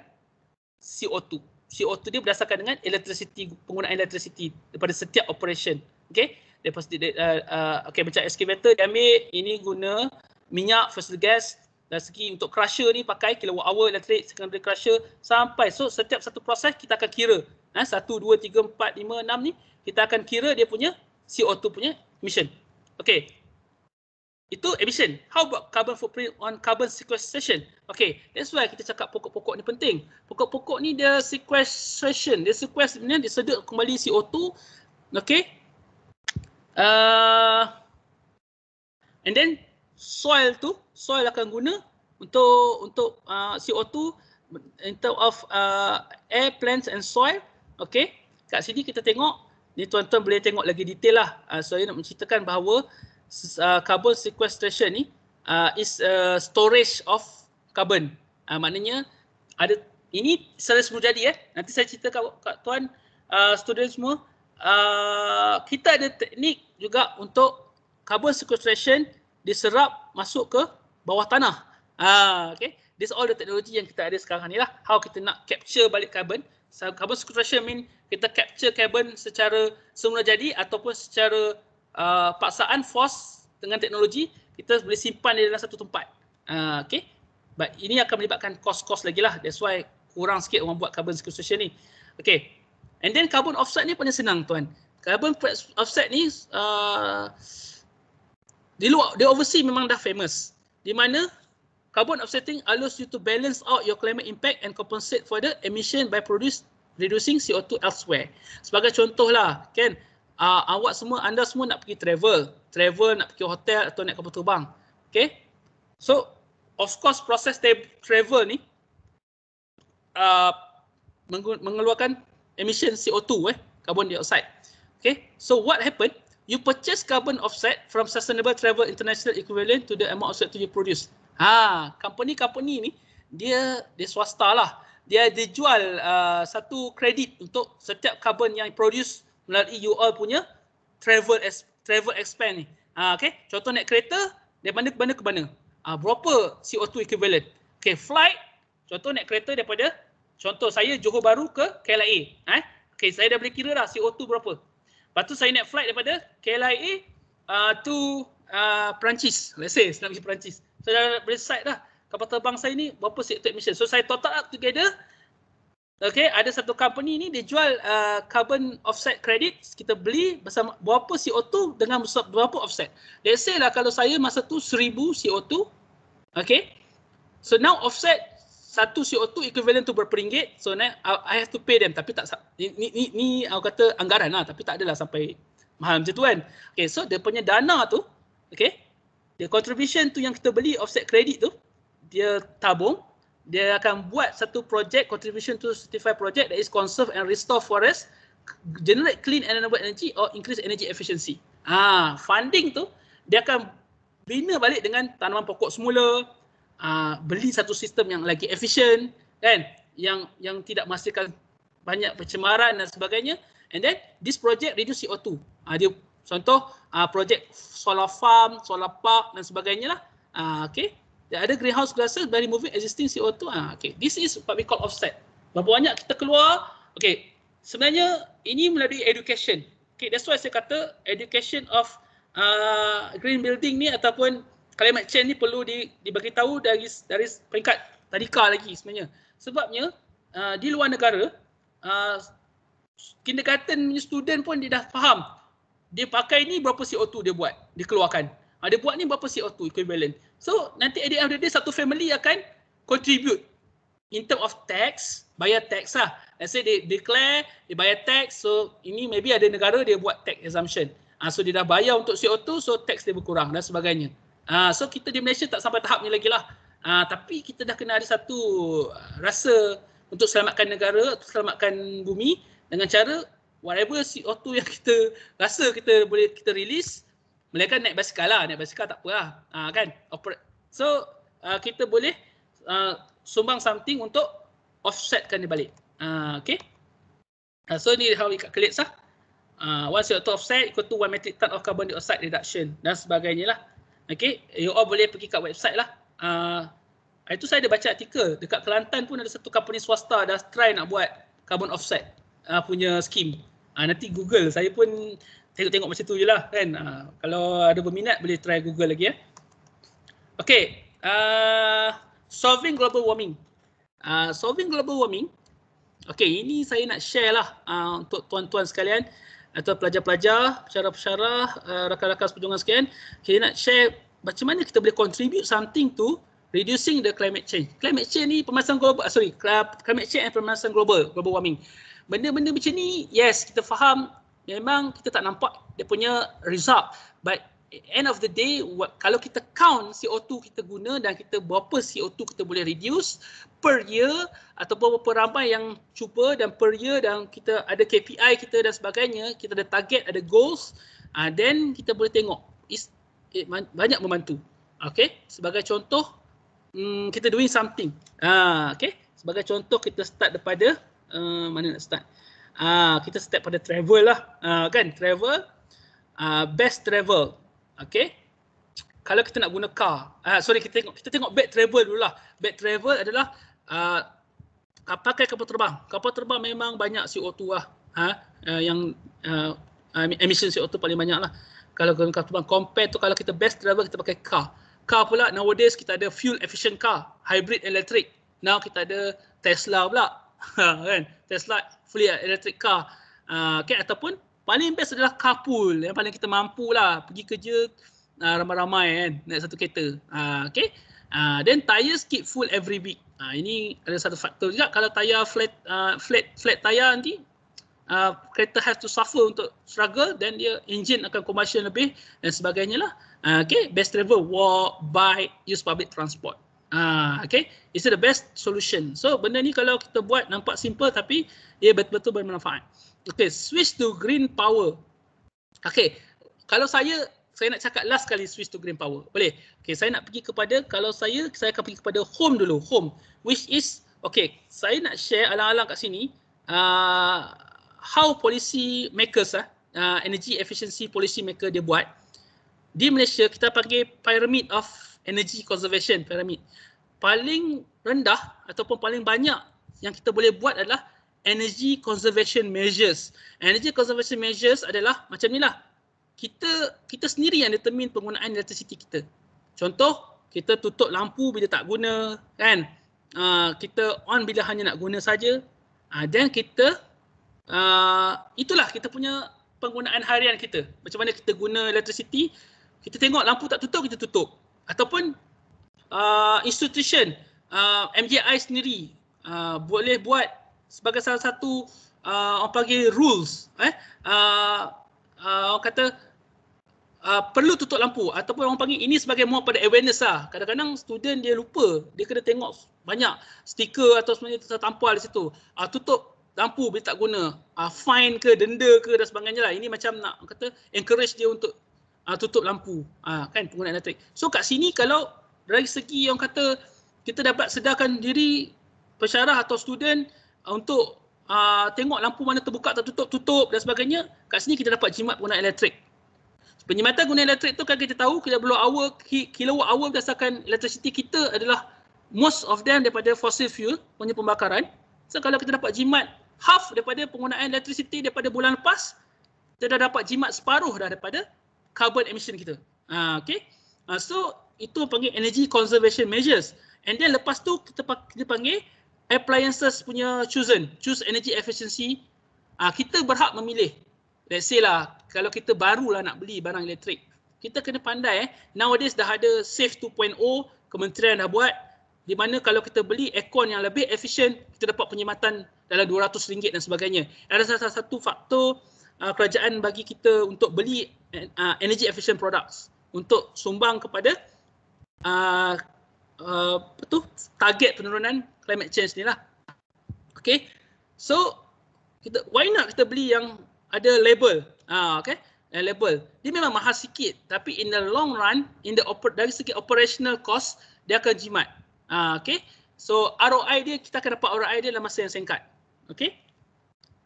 CO2 CO2 dia berdasarkan dengan electricity penggunaan electricity daripada setiap operation okay? deposit uh, uh, okey macam excavator dia ambil ini guna minyak fossil gas dari segi untuk crusher ni pakai kilowatt hour elektrik secondary crusher sampai so setiap satu proses kita akan kira eh satu dua tiga empat lima enam ni kita akan kira dia punya CO2 punya emission. Okey. Itu emission. How about carbon footprint on carbon sequestration? Okay, that's why kita cakap pokok-pokok ni penting. Pokok-pokok ni dia sequestration. Dia sequest sebenarnya, dia sedut kembali CO2. Okay, uh, and then soil tu soil akan guna untuk untuk uh, CO2 in terms of uh, air plants and soil Okay. kat sini kita tengok ni tuan-tuan boleh tengok lagi detail lah uh, so saya nak menceritakan bahawa uh, carbon sequestration ni uh, is a storage of carbon uh, maknanya ada ini selesai jadi eh nanti saya cerita kat, kat tuan uh, student semua Ah, kita ada teknik juga untuk carbon sequestration diserap masuk ke bawah tanah. Uh, okay. This all the technology yang kita ada sekarang ni lah. How kita nak capture balik carbon. So, carbon sequestration mean kita capture carbon secara semula jadi ataupun secara uh, paksaan force dengan teknologi kita boleh simpan di dalam satu tempat. Uh, okay. But ini akan melibatkan kos-kos lagi lah. That's why kurang sikit orang buat carbon sequestration ni. Okay. And then carbon offset ni punya senang tuan. Carbon offset ni uh, di luar, di overseas memang dah famous. Di mana carbon offsetting allows you to balance out your climate impact and compensate for the emission by produce reducing CO2 elsewhere. Sebagai contoh lah, kan, uh, awak semua, anda semua nak pergi travel. Travel, nak pergi hotel atau nak kapal terbang. Okay. So, of course, proses travel ni uh, mengeluarkan emission CO2 eh carbon dioxide. Okay, so what happen? You purchase carbon offset from Sustainable Travel International equivalent to the amount offset to you produce. Ha, company-company ni dia dia swasta lah. Dia jual uh, satu kredit untuk setiap carbon yang produce melalui you all punya travel as, travel expense ni. Ha, okay, contoh naik kereta dari mana ke mana ke mana. Ha, berapa CO2 equivalent? Okay, flight contoh naik kereta daripada Contoh saya Johor Baru ke KLIA. Eh? Ha? Okay, saya dah boleh kira dah CO2 berapa. Lepas tu saya naik flight daripada KLIA uh, to uh, Perancis. Let's say saya nak pergi Perancis. So, saya dah boleh site dah. Kapal terbang saya ni berapa CO2 emission. So saya total up together. Okay, ada satu company ni dia jual uh, carbon offset credit. Kita beli bersama berapa CO2 dengan berapa offset. Let's say lah kalau saya masa tu seribu CO2. Okay. So now offset satu CO2 equivalent tu berapa ringgit so then I, have to pay them tapi tak ni ni ni aku kata anggaran lah tapi tak adalah sampai mahal macam tu kan okay so dia punya dana tu okay the contribution tu yang kita beli offset credit tu dia tabung dia akan buat satu project contribution to certified project that is conserve and restore forest generate clean and renewable energy or increase energy efficiency ah funding tu dia akan bina balik dengan tanaman pokok semula uh, beli satu sistem yang lagi efisien kan yang yang tidak menghasilkan banyak pencemaran dan sebagainya and then this project reduce CO2 uh, ah, dia contoh uh, project solar farm solar park dan sebagainya lah uh, okay dia ada greenhouse gases by removing existing CO2 uh, okay this is what we call offset berapa banyak kita keluar okay sebenarnya ini melalui education okay that's why saya kata education of uh, green building ni ataupun climate change ni perlu di, diberitahu dari dari peringkat tadika lagi sebenarnya. Sebabnya uh, di luar negara, uh, kindergarten student pun dia dah faham dia pakai ni berapa CO2 dia buat, dia keluarkan. Uh, ha, dia buat ni berapa CO2 equivalent. So nanti at the end of the day satu family akan contribute in term of tax, bayar tax lah. Let's say they declare, dia bayar tax, so ini maybe ada negara dia buat tax assumption. Uh, ah, so dia dah bayar untuk CO2, so tax dia berkurang dan sebagainya. Ah so kita di Malaysia tak sampai tahap ni lagi lah. Ah tapi kita dah kena ada satu ah, rasa untuk selamatkan negara, untuk selamatkan bumi dengan cara whatever CO2 yang kita rasa kita boleh kita release mereka naik basikal lah, naik basikal tak apalah. Ah uh, kan? So uh, kita boleh uh, sumbang something untuk offsetkan dia balik. Ah uh, okey. Uh, so ni how we calculate sah. Uh, one CO2 offset equal to one metric ton of carbon dioxide reduction dan sebagainya lah. Okay, you all boleh pergi kat website lah. Uh, ah, itu saya ada baca artikel. Dekat Kelantan pun ada satu company swasta dah try nak buat carbon offset uh, punya scheme. Uh, nanti Google. Saya pun tengok-tengok macam tu je lah kan. Uh, kalau ada berminat boleh try Google lagi ya. Okay. Uh, solving global warming. Uh, solving global warming. Okay, ini saya nak share lah uh, untuk tuan-tuan sekalian atau pelajar-pelajar, pesyarah-pesyarah, eh, rakan-rakan sepedungan sekian, kita nak share macam mana kita boleh contribute something to reducing the climate change. Climate change ni pemanasan global, ah, sorry, climate change and pemanasan global, global warming. Benda-benda macam ni, yes, kita faham memang kita tak nampak dia punya result but end of the day what, kalau kita count CO2 kita guna dan kita berapa CO2 kita boleh reduce per year atau berapa ramai yang cuba dan per year dan kita ada KPI kita dan sebagainya kita ada target ada goals uh, then kita boleh tengok is it eh, banyak membantu Okay, sebagai contoh mm, kita doing something ah uh, okey sebagai contoh kita start daripada uh, mana nak start uh, kita start pada travel lah uh, kan travel Uh, best travel Okay. Kalau kita nak guna car, uh, sorry kita tengok kita tengok bad travel dulu lah. Bad travel adalah uh, ah, apa ah, kayak kapal terbang. Kapal terbang memang banyak CO2 lah. Ha? Uh, yang uh, emission CO2 paling banyak lah. Kalau guna kapal terbang. Compare tu kalau kita best travel kita pakai car. Car pula nowadays kita ada fuel efficient car. Hybrid electric. Now kita ada Tesla pula. Ha, kan? Tesla fully electric car. Uh, okay, ataupun paling best adalah carpool yang paling kita mampu lah pergi kerja uh, ramai-ramai kan naik satu kereta uh, okay uh, then tyres keep full every week uh, ini ada satu faktor juga kalau tyre flat uh, flat flat tyre nanti Uh, kereta has to suffer untuk struggle then dia engine akan combustion lebih dan sebagainya lah uh, okay best travel walk bike use public transport uh, okay is the best solution so benda ni kalau kita buat nampak simple tapi ia betul-betul bermanfaat okay, switch to green power. Okay, kalau saya, saya nak cakap last kali switch to green power. Boleh? Okay, saya nak pergi kepada, kalau saya, saya akan pergi kepada home dulu. Home, which is, okay, saya nak share alang-alang kat sini, uh, how policy makers, ah, uh, energy efficiency policy maker dia buat. Di Malaysia, kita panggil pyramid of energy conservation pyramid. Paling rendah ataupun paling banyak yang kita boleh buat adalah energy conservation measures. Energy conservation measures adalah macam ni lah. Kita kita sendiri yang determine penggunaan electricity kita. Contoh, kita tutup lampu bila tak guna, kan? Uh, kita on bila hanya nak guna saja. Uh, then kita, uh, itulah kita punya penggunaan harian kita. Macam mana kita guna electricity, kita tengok lampu tak tutup, kita tutup. Ataupun uh, institution, uh, MJI sendiri uh, boleh buat sebagai salah satu uh, orang panggil rules eh uh, uh, orang kata Uh, perlu tutup lampu ataupun orang panggil ini sebagai more pada awareness lah. Kadang-kadang student dia lupa, dia kena tengok banyak stiker atau sebenarnya tertampal di situ. Uh, tutup lampu bila tak guna. Uh, fine ke, denda ke dan sebagainya lah. Ini macam nak kata encourage dia untuk uh, tutup lampu. Uh, kan penggunaan elektrik. So kat sini kalau dari segi yang kata kita dapat sedarkan diri pesarah atau student Ah, untuk uh, tengok lampu mana terbuka tak tutup tutup dan sebagainya kat sini kita dapat jimat guna elektrik penjimatan guna elektrik tu kan kita tahu kita kilowatt hour kilowatt hour berdasarkan electricity kita adalah most of them daripada fossil fuel punya pembakaran so kalau kita dapat jimat half daripada penggunaan electricity daripada bulan lepas kita dah dapat jimat separuh dah daripada carbon emission kita uh, ah, okay. uh, so itu panggil energy conservation measures and then lepas tu kita panggil appliances punya chosen, choose energy efficiency, uh, kita berhak memilih. Let's say lah, kalau kita barulah nak beli barang elektrik, kita kena pandai eh. Nowadays dah ada safe 2.0, kementerian dah buat, di mana kalau kita beli aircon yang lebih efisien, kita dapat penyematan dalam RM200 dan sebagainya. Ada salah satu faktor uh, kerajaan bagi kita untuk beli uh, energy efficient products untuk sumbang kepada uh, uh, target penurunan climate change ni lah. Okay. So, kita, why not kita beli yang ada label? Ah, okay. Uh, label. Dia memang mahal sikit. Tapi in the long run, in the oper, dari segi operational cost, dia akan jimat. Ah, okay. So, ROI dia, kita akan dapat ROI dia dalam masa yang singkat. Okay.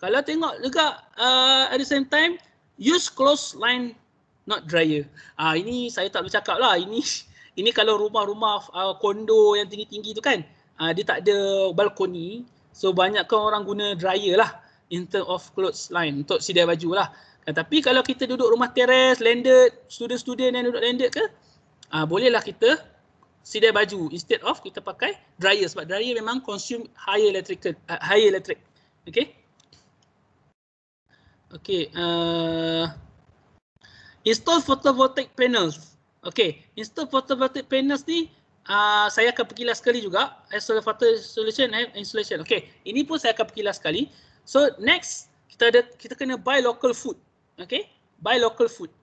Kalau tengok juga uh, at the same time, use close line not dryer. Ah, ini saya tak boleh cakap lah. Ini ini kalau rumah-rumah uh, ah, kondo yang tinggi-tinggi tu kan uh, dia tak ada balkoni so banyakkan orang guna dryer lah in terms of clothes line untuk sidai baju lah uh, tapi kalau kita duduk rumah teres landed student-student yang duduk landed ke uh, bolehlah kita sidai baju instead of kita pakai dryer sebab dryer memang consume higher electric uh, higher electric okey okey uh, install photovoltaic panels Okay. install photovoltaic panels ni Ah, saya akan pergi last sekali juga isolation eh, eh insulation okey ini pun saya akan pergi last sekali so next kita ada kita kena buy local food okey buy local food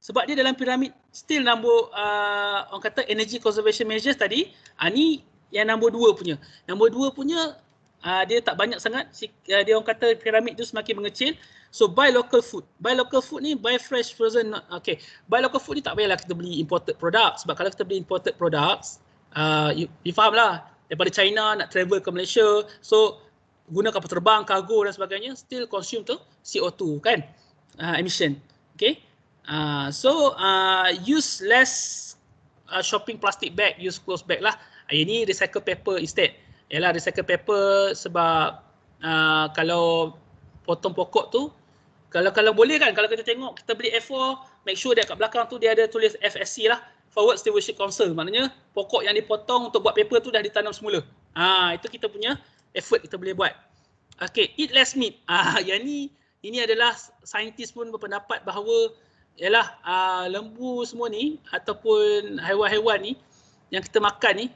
sebab dia dalam piramid still nombor uh, ah, orang kata energy conservation measures tadi ah uh, ni yang nombor dua punya nombor dua punya uh, dia tak banyak sangat uh, dia orang kata piramid tu semakin mengecil so buy local food buy local food ni buy fresh frozen not, okay buy local food ni tak payahlah kita beli imported products sebab kalau kita beli imported products uh, you, you faham lah daripada China nak travel ke Malaysia so guna kapal terbang, kargo dan sebagainya still consume tu CO2 kan uh, emission okay uh, so uh, use less uh, shopping plastic bag use clothes bag lah ini recycle paper instead Yalah recycle paper sebab uh, kalau potong pokok tu kalau kalau boleh kan kalau kita tengok kita beli F4 make sure dia kat belakang tu dia ada tulis FSC lah Forward Stewardship Council maknanya pokok yang dipotong untuk buat paper tu dah ditanam semula. Ha, itu kita punya effort kita boleh buat. Okay, eat less meat. Ah, ha, yang ni ini adalah saintis pun berpendapat bahawa yalah uh, lembu semua ni ataupun haiwan-haiwan ni yang kita makan ni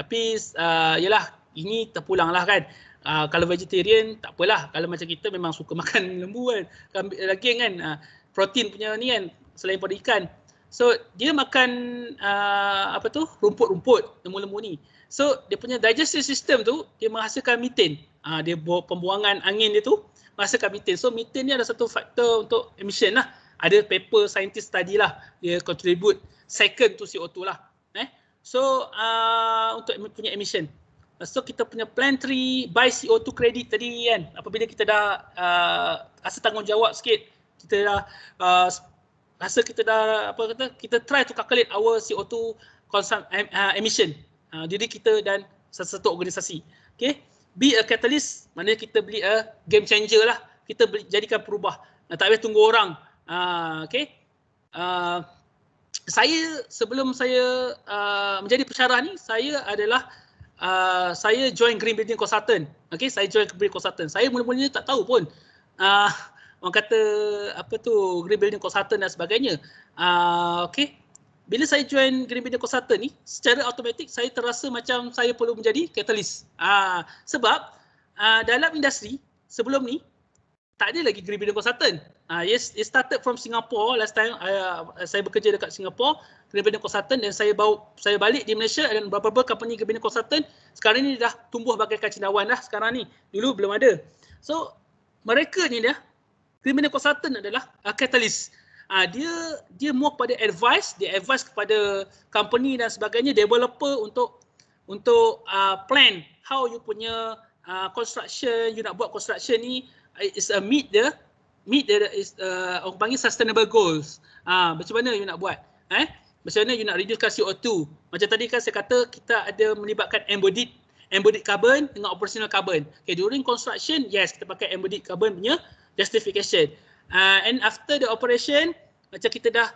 tapi uh, ialah ini lah kan. Uh, kalau vegetarian tak apalah kalau macam kita memang suka makan lembu kan kambing daging kan uh, protein punya ni kan selain pada ikan so dia makan uh, apa tu rumput-rumput lembu-lembu ni so dia punya digestive system tu dia menghasilkan metan uh, dia buat pembuangan angin dia tu menghasilkan metan so metan ni ada satu faktor untuk emission lah ada paper scientist tadi lah dia contribute second to CO2 lah eh so uh, untuk punya emission So kita punya plan 3 buy CO2 credit tadi kan apabila kita dah uh, rasa tanggungjawab sikit kita dah uh, rasa kita dah apa kata kita try to calculate our CO2 consumption uh, emission uh, diri kita dan satu organisasi. Okay. Be a catalyst maknanya kita beli a game changer lah. Kita beli, jadikan perubah. Nah, tak payah tunggu orang. Uh, okay. Uh, saya sebelum saya uh, menjadi pesarah ni saya adalah uh, saya join Green Building Consultant. Okay, saya join Green Building Consultant. Saya mula-mulanya tak tahu pun. Uh, orang kata apa tu Green Building Consultant dan sebagainya. Uh, okay. Bila saya join Green Building Consultant ni, secara automatik saya terasa macam saya perlu menjadi katalis. Uh, sebab uh, dalam industri sebelum ni, tak ada lagi Caribbean Consultant. Ah, uh, yes, it started from Singapore last time. Uh, saya bekerja dekat Singapore, Caribbean Consultant dan saya bawa saya balik di Malaysia dan beberapa company Caribbean Consultant sekarang ni dah tumbuh bagaikan cendawan dah sekarang ni. Dulu belum ada. So, mereka ni dah Caribbean Consultant adalah uh, catalyst. Ah, uh, dia dia more kepada advice, dia advice kepada company dan sebagainya, developer untuk untuk uh, plan how you punya uh, construction, you nak buat construction ni is a meet the meet the is uh, orang panggil sustainable goals. Ah, macam mana you nak buat? Eh? Macam mana you nak reduce CO2? Macam tadi kan saya kata kita ada melibatkan embodied embodied carbon dengan operational carbon. Okay, during construction, yes, kita pakai embodied carbon punya justification. Uh, and after the operation, macam kita dah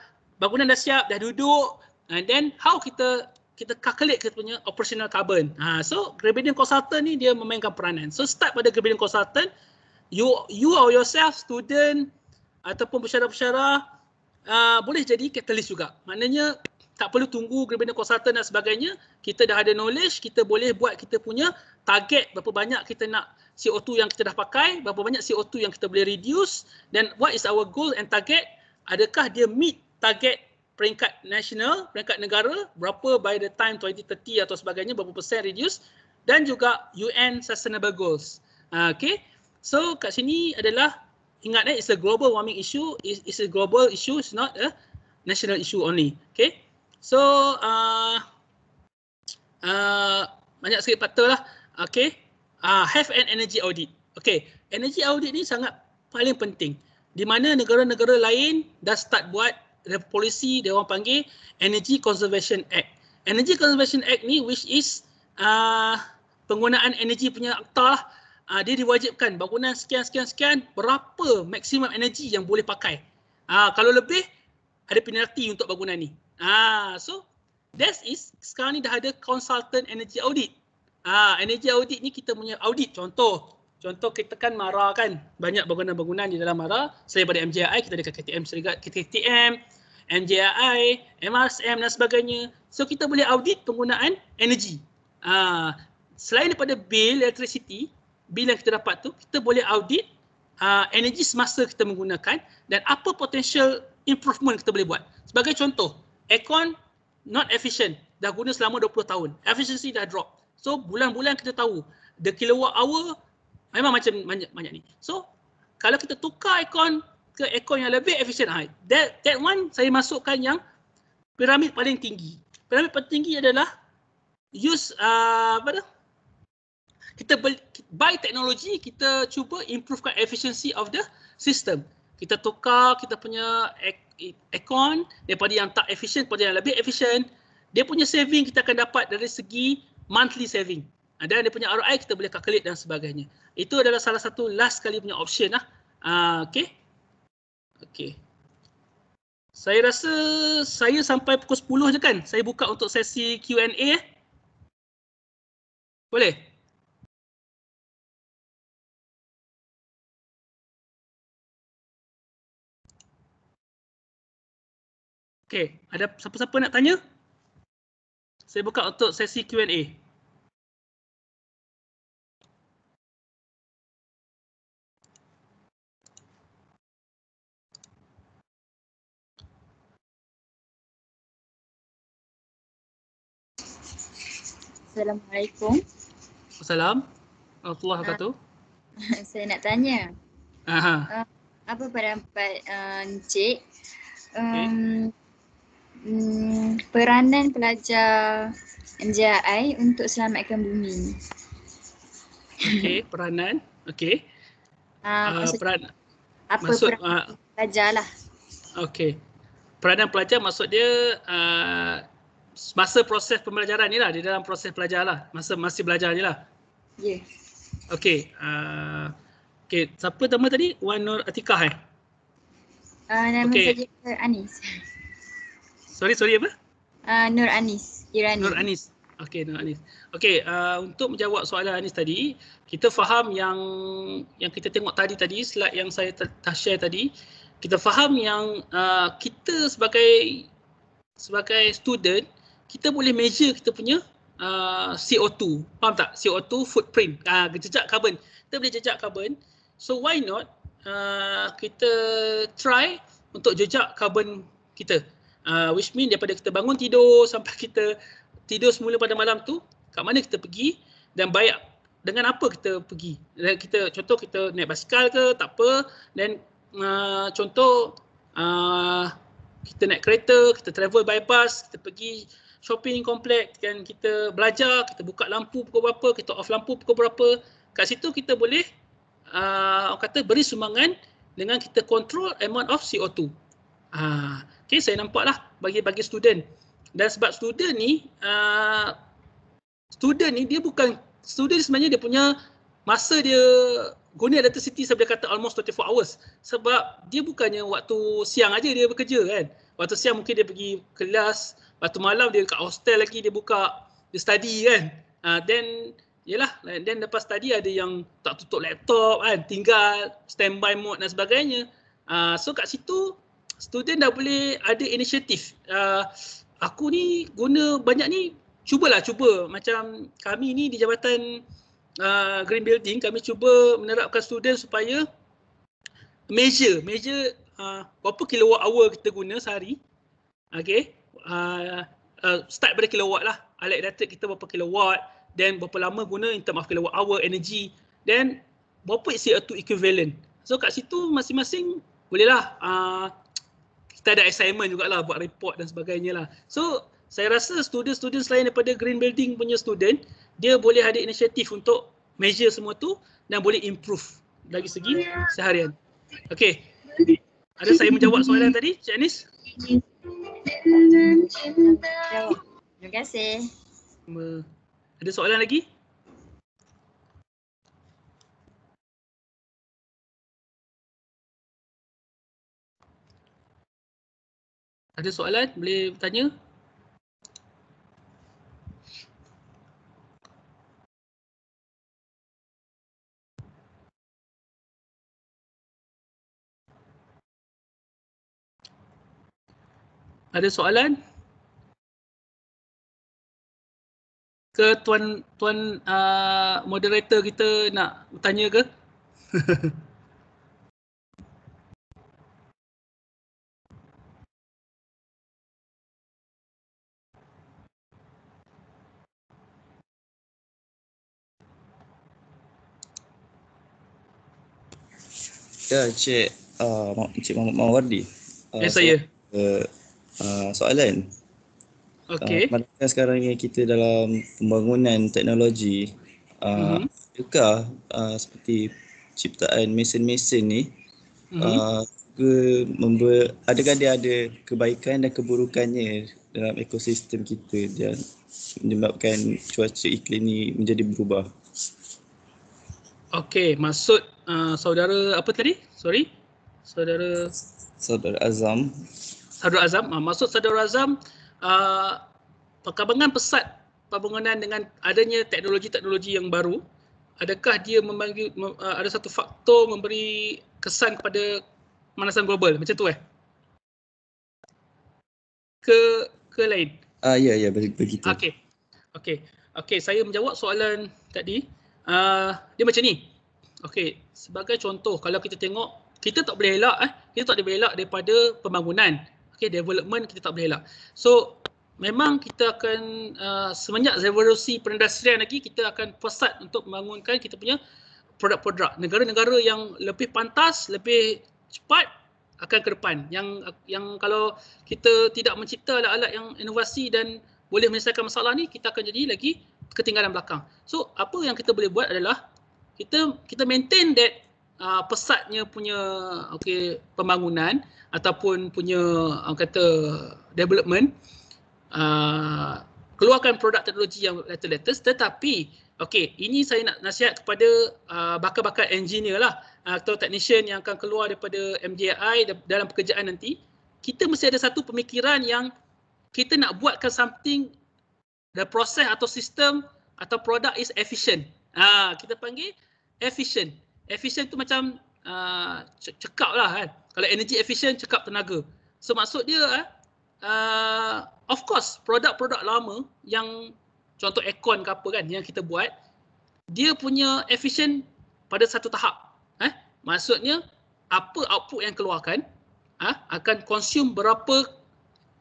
bangunan dah siap, dah duduk, and then how kita kita calculate kita punya operational carbon. Ha, so, gradient consultant ni dia memainkan peranan. So, start pada gradient consultant, you you or yourself student ataupun pesara-pesara uh, ah, boleh jadi katalis juga. Maknanya tak perlu tunggu graduate consultant dan sebagainya. Kita dah ada knowledge, kita boleh buat kita punya target berapa banyak kita nak CO2 yang kita dah pakai, berapa banyak CO2 yang kita boleh reduce dan what is our goal and target? Adakah dia meet target peringkat nasional, peringkat negara, berapa by the time 2030 atau sebagainya, berapa persen reduce dan juga UN Sustainable Goals. Uh, okay, So kat sini adalah ingat eh it's a global warming issue it's, it's a global issue it's not a national issue only. Okay. So uh, uh, banyak sikit patut lah. Okay. Uh, have an energy audit. Okay. Energy audit ni sangat paling penting. Di mana negara-negara lain dah start buat the policy dia orang panggil Energy Conservation Act. Energy Conservation Act ni which is uh, penggunaan energi punya akta lah uh, dia diwajibkan bangunan sekian sekian sekian berapa maksimum energi yang boleh pakai. Uh, kalau lebih ada penalti untuk bangunan ni. Ah so this is sekarang ni dah ada consultant energy audit. Ah energy audit ni kita punya audit contoh Contoh kita kan Mara kan banyak bangunan-bangunan di dalam Mara selain pada MJII kita ada KTM Serigat, KTM, MJII, MRSM dan sebagainya. So kita boleh audit penggunaan energi. Uh, ah, selain daripada bil electricity, bila kita dapat tu kita boleh audit uh, energi semasa kita menggunakan dan apa potential improvement kita boleh buat. Sebagai contoh, aircon not efficient dah guna selama 20 tahun. Efficiency dah drop. So bulan-bulan kita tahu the kilowatt hour memang macam banyak, banyak ni. So kalau kita tukar aircon ke aircon yang lebih efficient that that one saya masukkan yang piramid paling tinggi. Piramid paling tinggi adalah use uh, apa dah? kita beli, by teknologi, kita cuba improvekan efficiency of the system. Kita tukar kita punya aircon daripada yang tak efficient kepada yang lebih efficient. Dia punya saving kita akan dapat dari segi monthly saving. Ah, dan dia punya ROI kita boleh calculate dan sebagainya. Itu adalah salah satu last kali punya option lah. Uh, ah, okay. Okay. Saya rasa saya sampai pukul 10 je kan. Saya buka untuk sesi Q&A. Eh. Boleh? Okay, ada siapa-siapa nak tanya? Saya buka untuk sesi Q&A. Assalamualaikum. Assalamualaikum. Allah kata tu. Ah, saya nak tanya. Aha. Uh, apa pendapat uh, Encik? Um, okay. Hmm, peranan pelajar MJI untuk selamatkan bumi. Okey, peranan. Okey. Uh, uh, peran apa maksud, peranan uh, pelajar lah. Okey. Peranan pelajar maksud dia uh, masa proses pembelajaran ni lah, di dalam proses pelajar lah. Masa masih belajar ni lah. Ya. Yeah. Okey. Uh, okay. siapa nama tadi? Wan Nur Atikah eh? Uh, nama okay. saya Anis sorry sorry apa? Uh, Nur Anis Irani. Nur Anis. Okay, Nur Anis. Okay, uh, ah, untuk menjawab soalan Anis tadi, kita faham yang yang kita tengok tadi tadi slide yang saya telah share tadi, kita faham yang uh, kita sebagai sebagai student kita boleh measure kita punya uh, CO2. Faham tak? CO2 footprint, uh, jejak karbon. Kita boleh jejak karbon. So why not uh, kita try untuk jejak karbon kita. Uh, which mean daripada kita bangun tidur sampai kita tidur semula pada malam tu, kat mana kita pergi dan bayar dengan apa kita pergi. Dan kita contoh kita naik basikal ke tak apa dan uh, ah, contoh uh, kita naik kereta, kita travel bypass, kita pergi shopping komplek, dan kita belajar, kita buka lampu pukul berapa, kita off lampu pukul berapa. Kat situ kita boleh uh, orang kata beri sumbangan dengan kita control amount of CO2. uh, Okay, saya nampak lah bagi bagi student. Dan sebab student ni, uh, student ni dia bukan, student sebenarnya dia punya masa dia guna electricity sebab dia kata almost 24 hours. Sebab dia bukannya waktu siang aja dia bekerja kan. Waktu siang mungkin dia pergi kelas, waktu malam dia dekat hostel lagi dia buka, dia study kan. Uh, then Yelah, then lepas tadi ada yang tak tutup laptop kan, tinggal standby mode dan sebagainya. Uh, so kat situ student dah boleh ada inisiatif. Uh, aku ni guna banyak ni, cubalah cuba. Macam kami ni di Jabatan uh, Green Building, kami cuba menerapkan student supaya measure, measure uh, berapa kilowatt hour kita guna sehari. Okay. Uh, uh, start dari kilowatt lah. Alat elektrik kita berapa kilowatt, then berapa lama guna in term of kilowatt hour, energy, then berapa isi 2 equivalent. So kat situ masing-masing bolehlah uh, kita ada assignment jugalah buat report dan sebagainya lah. So saya rasa student-student selain daripada green building punya student, dia boleh ada inisiatif untuk measure semua tu dan boleh improve dari segi seharian. Okay. Ada saya menjawab soalan tadi, Cik Anis? Terima kasih. Ada soalan lagi? Ada soalan? Boleh bertanya? Ada soalan? Ke tuan tuan uh, moderator kita nak bertanya ke? Ya, Encik uh, Encik Mahmud Mawardi. Uh, ya, yes, saya. Uh, uh, soalan. Okey. Uh, sekarang ni kita dalam pembangunan teknologi, uh, mm-hmm. adakah uh, seperti ciptaan mesin-mesin ni mm-hmm. uh, juga adakah dia ada kebaikan dan keburukannya dalam ekosistem kita dan menyebabkan cuaca iklim ni menjadi berubah? Okey, maksud uh, saudara apa tadi? Sorry. Saudara Saudara Azam. Saudara Azam, uh, maksud saudara Azam uh, perkembangan pesat pembangunan dengan adanya teknologi-teknologi yang baru, adakah dia memanggil, mem, uh, ada satu faktor memberi kesan kepada pemanasan global? Macam tu eh? Ke ke lain? Uh, ya, ya, begitu. Okey. Okey. Okey, saya menjawab soalan tadi. Ah, dia macam ni. Okey, sebagai contoh kalau kita tengok kita tak boleh elak eh, kita tak boleh elak daripada pembangunan. Okey, development kita tak boleh elak. So memang kita akan uh, semenjak revolusi perindustrian lagi kita akan pesat untuk membangunkan kita punya produk-produk. Negara-negara yang lebih pantas, lebih cepat akan ke depan. Yang yang kalau kita tidak mencipta alat-alat yang inovasi dan boleh menyelesaikan masalah ni, kita akan jadi lagi ketinggalan belakang. So apa yang kita boleh buat adalah kita kita maintain that uh, pesatnya punya okay pembangunan ataupun punya uh, kata development uh, keluarkan produk teknologi yang latest latest tetapi okay ini saya nak nasihat kepada uh, bakal-bakal engineer lah uh, atau technician yang akan keluar daripada MJI dalam pekerjaan nanti kita mesti ada satu pemikiran yang kita nak buatkan something the process atau sistem atau produk is efficient. Ha, kita panggil efficient. Efficient tu macam uh, cekap lah kan. Kalau energy efficient, cekap tenaga. So maksud dia, uh, of course produk-produk lama yang contoh aircon ke apa kan yang kita buat, dia punya efficient pada satu tahap. Eh? Maksudnya, apa output yang keluarkan uh, akan consume berapa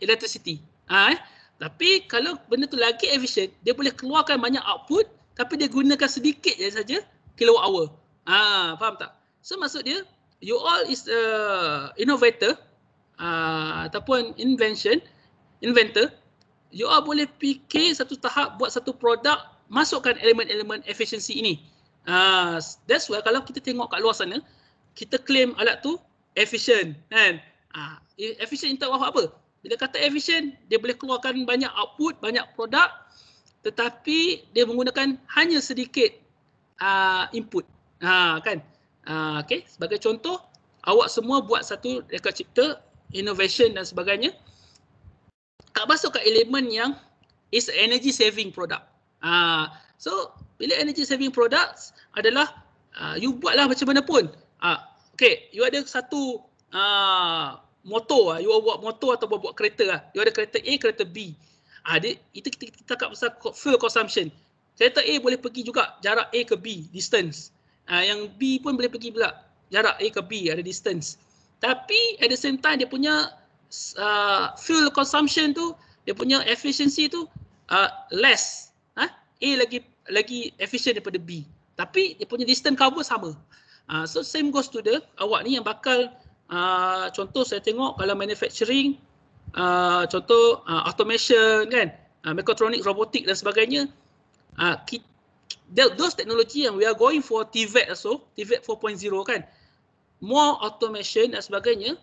electricity. Ha, eh? Tapi kalau benda tu lagi efisien, dia boleh keluarkan banyak output tapi dia gunakan sedikit je saja kilowatt hour. Ha, faham tak? So maksud dia you all is a innovator uh, ataupun invention inventor you all boleh fikir satu tahap buat satu produk masukkan elemen-elemen efisiensi ini. Uh, that's why kalau kita tengok kat luar sana kita claim alat tu efficient kan? Uh, efficient in terms of apa? Bila kata efisien, dia boleh keluarkan banyak output, banyak produk tetapi dia menggunakan hanya sedikit uh, input. Ha, kan? Uh, ha, okay. Sebagai contoh, awak semua buat satu rekod cipta, innovation dan sebagainya. Tak masuk ke elemen yang is energy saving product. Uh, so, bila energy saving products adalah uh, you buatlah macam mana pun. Uh, ha, okay, you ada satu uh, motor lah. You buat motor atau buat kereta lah. You ada kereta A, kereta B. Ha, dia, itu kita, kita cakap pasal fuel consumption. Kereta A boleh pergi juga jarak A ke B, distance. Ha, yang B pun boleh pergi pula jarak A ke B, ada distance. Tapi at the same time dia punya uh, fuel consumption tu, dia punya efficiency tu uh, less. Ha? A lagi lagi efficient daripada B. Tapi dia punya distance cover sama. Uh, so same goes to the awak ni yang bakal uh, contoh saya tengok kalau manufacturing uh, contoh uh, automation kan uh, mechatronic robotik dan sebagainya uh, those technology yang we are going for TVET also TVET 4.0 kan more automation dan sebagainya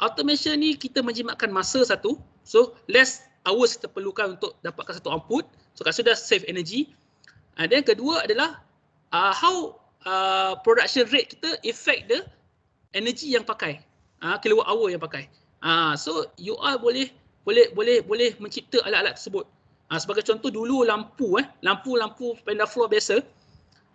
automation ni kita menjimatkan masa satu so less hours kita perlukan untuk dapatkan satu output so kat sudah save energy uh, then kedua adalah uh, how uh, production rate kita affect the energy yang pakai uh, kilowatt hour yang pakai. Uh, so you all boleh boleh boleh boleh mencipta alat-alat tersebut. Uh, sebagai contoh dulu lampu eh lampu-lampu panda floor biasa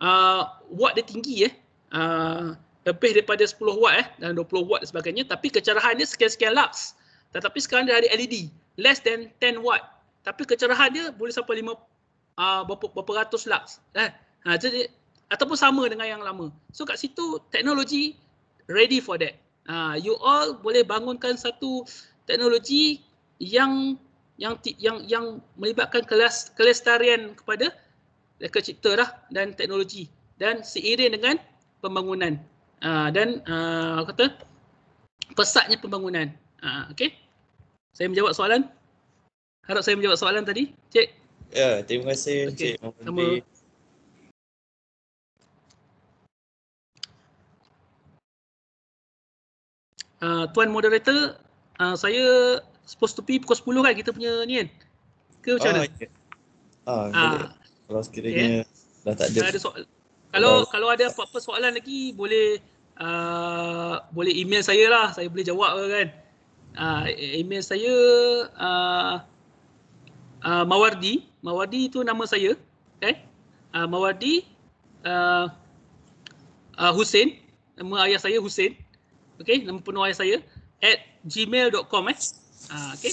a uh, watt dia tinggi eh a uh, lebih daripada 10 watt eh dan 20 watt dan sebagainya tapi kecerahan dia sekian-sekian lux. Tetapi sekarang dia ada LED less than 10 watt tapi kecerahan dia boleh sampai 5 uh, berapa, berapa ratus lux eh. Ha, jadi ataupun sama dengan yang lama. So kat situ teknologi ready for that uh, you all boleh bangunkan satu teknologi yang yang yang yang melibatkan kelas kelestarian kepada reka cipta lah dan teknologi dan seiring dengan pembangunan uh, dan uh, kata pesatnya pembangunan. Uh, okay. Saya menjawab soalan. Harap saya menjawab soalan tadi. Cik. Ya, terima kasih okay. Cik Mahmudi. uh, tuan moderator uh, saya supposed to be pukul 10 kan kita punya ni kan ke macam mana ah, ah kalau sekiranya okay. Eh. dah tak ada, ada soal- kalau dah kalau ada apa-apa soalan lagi boleh uh, boleh email saya lah saya boleh jawab kan ah, e-, email saya uh, uh, mawardi mawardi itu nama saya okay? uh, eh? mawardi uh, uh, Hussein nama ayah saya Hussein Okay, nama penuaian saya at gmail.com eh ha, ah, okey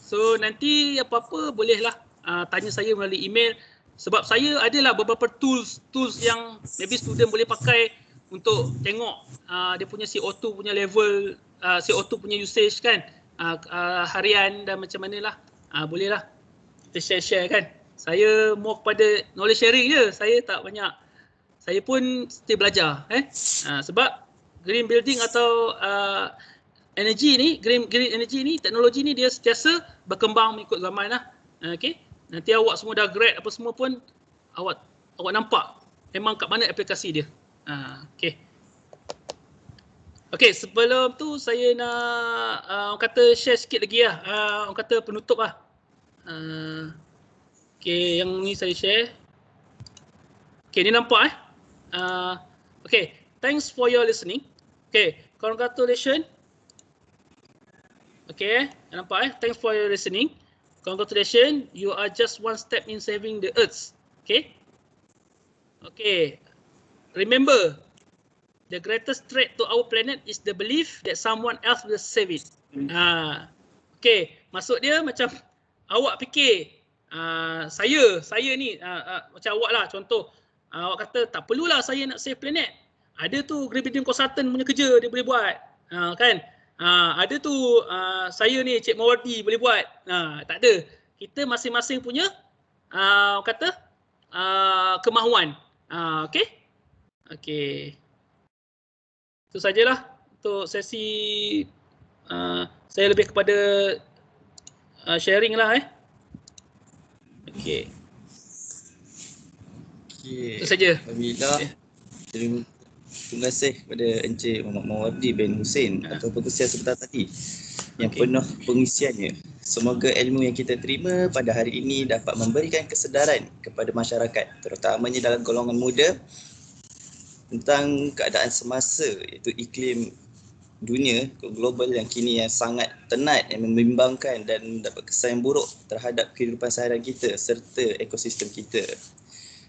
so nanti apa-apa bolehlah uh, tanya saya melalui email sebab saya adalah beberapa tools tools yang maybe student boleh pakai untuk tengok uh, dia punya CO2 punya level uh, CO2 punya usage kan uh, uh, harian dan macam manalah uh, bolehlah kita share-share kan saya more kepada knowledge sharing je saya tak banyak saya pun still belajar eh uh, sebab green building atau uh, energy ni green green energy ni teknologi ni dia sentiasa berkembang mengikut zaman lah uh, okey nanti awak semua dah grad apa semua pun awak awak nampak memang kat mana aplikasi dia uh, Okay okey sebelum tu saya nak uh, orang kata share sikit lagi lah uh, orang kata penutup lah uh, okey yang ni saya share okey ni nampak eh uh, okey thanks for your listening Okay, congratulations. Okay, nampak eh? Thanks for your listening. Congratulations, you are just one step in saving the earth. Okay? Okay, remember, the greatest threat to our planet is the belief that someone else will save it. Hmm. Ha. Okay, maksud dia macam awak fikir, uh, saya, saya ni, uh, uh, macam awak lah contoh, uh, awak kata tak perlulah saya nak save planet ada tu Gravity Consultant punya kerja dia boleh buat. Ha, kan? Ha, ada tu ha, saya ni Cik Mawardi boleh buat. Ha, tak ada. Kita masing-masing punya ha, kata ha, kemahuan. Ha, okay? Okay. Itu sajalah untuk sesi uh, saya lebih kepada uh, sharing lah eh. Okay. Okay. Itu saja. Alhamdulillah. Okay. Terima kasih. Terima kasih kepada Encik Muhammad Mawardi bin Hussein atau pengisian sebentar tadi yang okay. penuh pengisiannya. Semoga ilmu yang kita terima pada hari ini dapat memberikan kesedaran kepada masyarakat terutamanya dalam golongan muda tentang keadaan semasa iaitu iklim dunia global yang kini yang sangat tenat yang membimbangkan dan dapat kesan buruk terhadap kehidupan seharian kita serta ekosistem kita.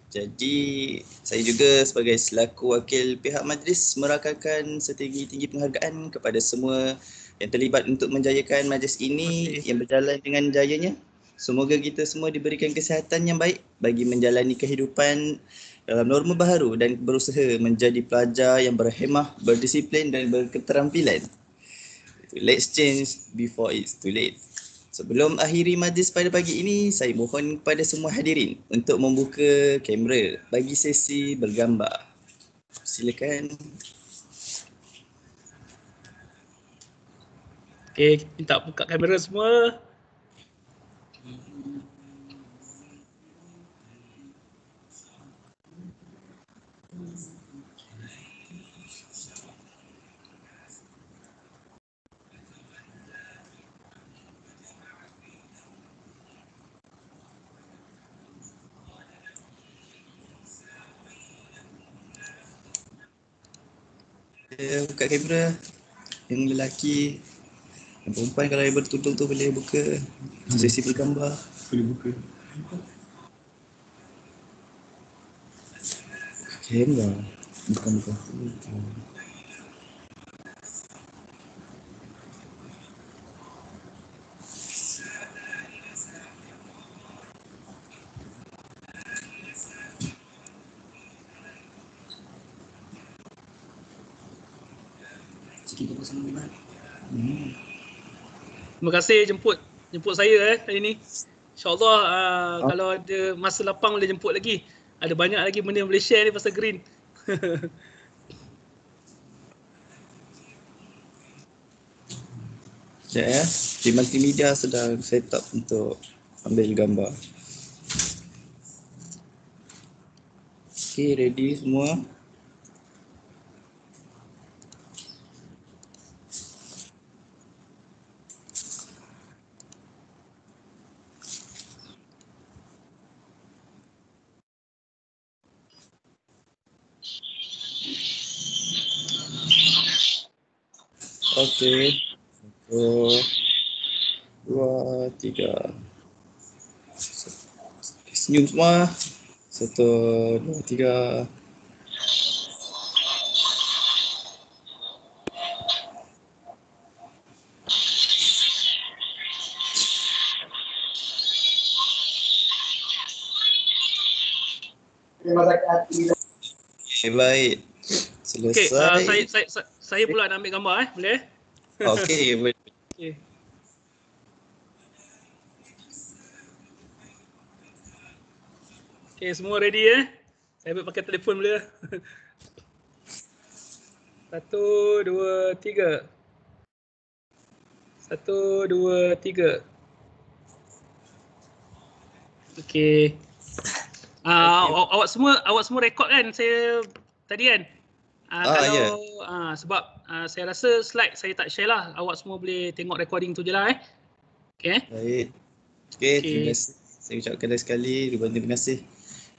Jadi saya juga sebagai selaku wakil pihak majlis merakakan setinggi-tinggi penghargaan kepada semua yang terlibat untuk menjayakan majlis ini okay. yang berjalan dengan jayanya. Semoga kita semua diberikan kesihatan yang baik bagi menjalani kehidupan dalam uh, norma baru dan berusaha menjadi pelajar yang berhemah, berdisiplin dan berketerampilan. Let's change before it's too late. Sebelum akhiri majlis pada pagi ini, saya mohon kepada semua hadirin untuk membuka kamera bagi sesi bergambar. Silakan. Okey, kita buka kamera semua. buka kamera yang lelaki yang perempuan kalau yang bertudung tu boleh buka sesi bergambar boleh buka kamera bukan bukan. buka. buka. kasih jemput jemput saya eh hari ni. InsyaAllah uh, ah. kalau ada masa lapang boleh jemput lagi. Ada banyak lagi benda yang boleh share ni pasal green. Sekejap ya, ya. Di multimedia sedang set up untuk ambil gambar. Okay, ready semua. senyum semua. Satu, dua, tiga. Okay, baik. Selesai. Okay, uh, saya, saya, saya, saya pula nak ambil gambar eh, boleh? Okay, boleh. okay. Okay, semua ready eh? Saya ambil pakai telefon mula. Satu, dua, tiga. Satu, dua, tiga. Okay. Uh, okay. Awak semua awak semua rekod kan saya tadi kan? Uh, ah, kalau, yeah. Ya. uh, sebab uh, saya rasa slide saya tak share lah. Awak semua boleh tengok recording tu je lah eh. Okay. Eh? Baik. Okay, okay. terima kasih. Saya ucapkan lagi sekali. Terima kasih.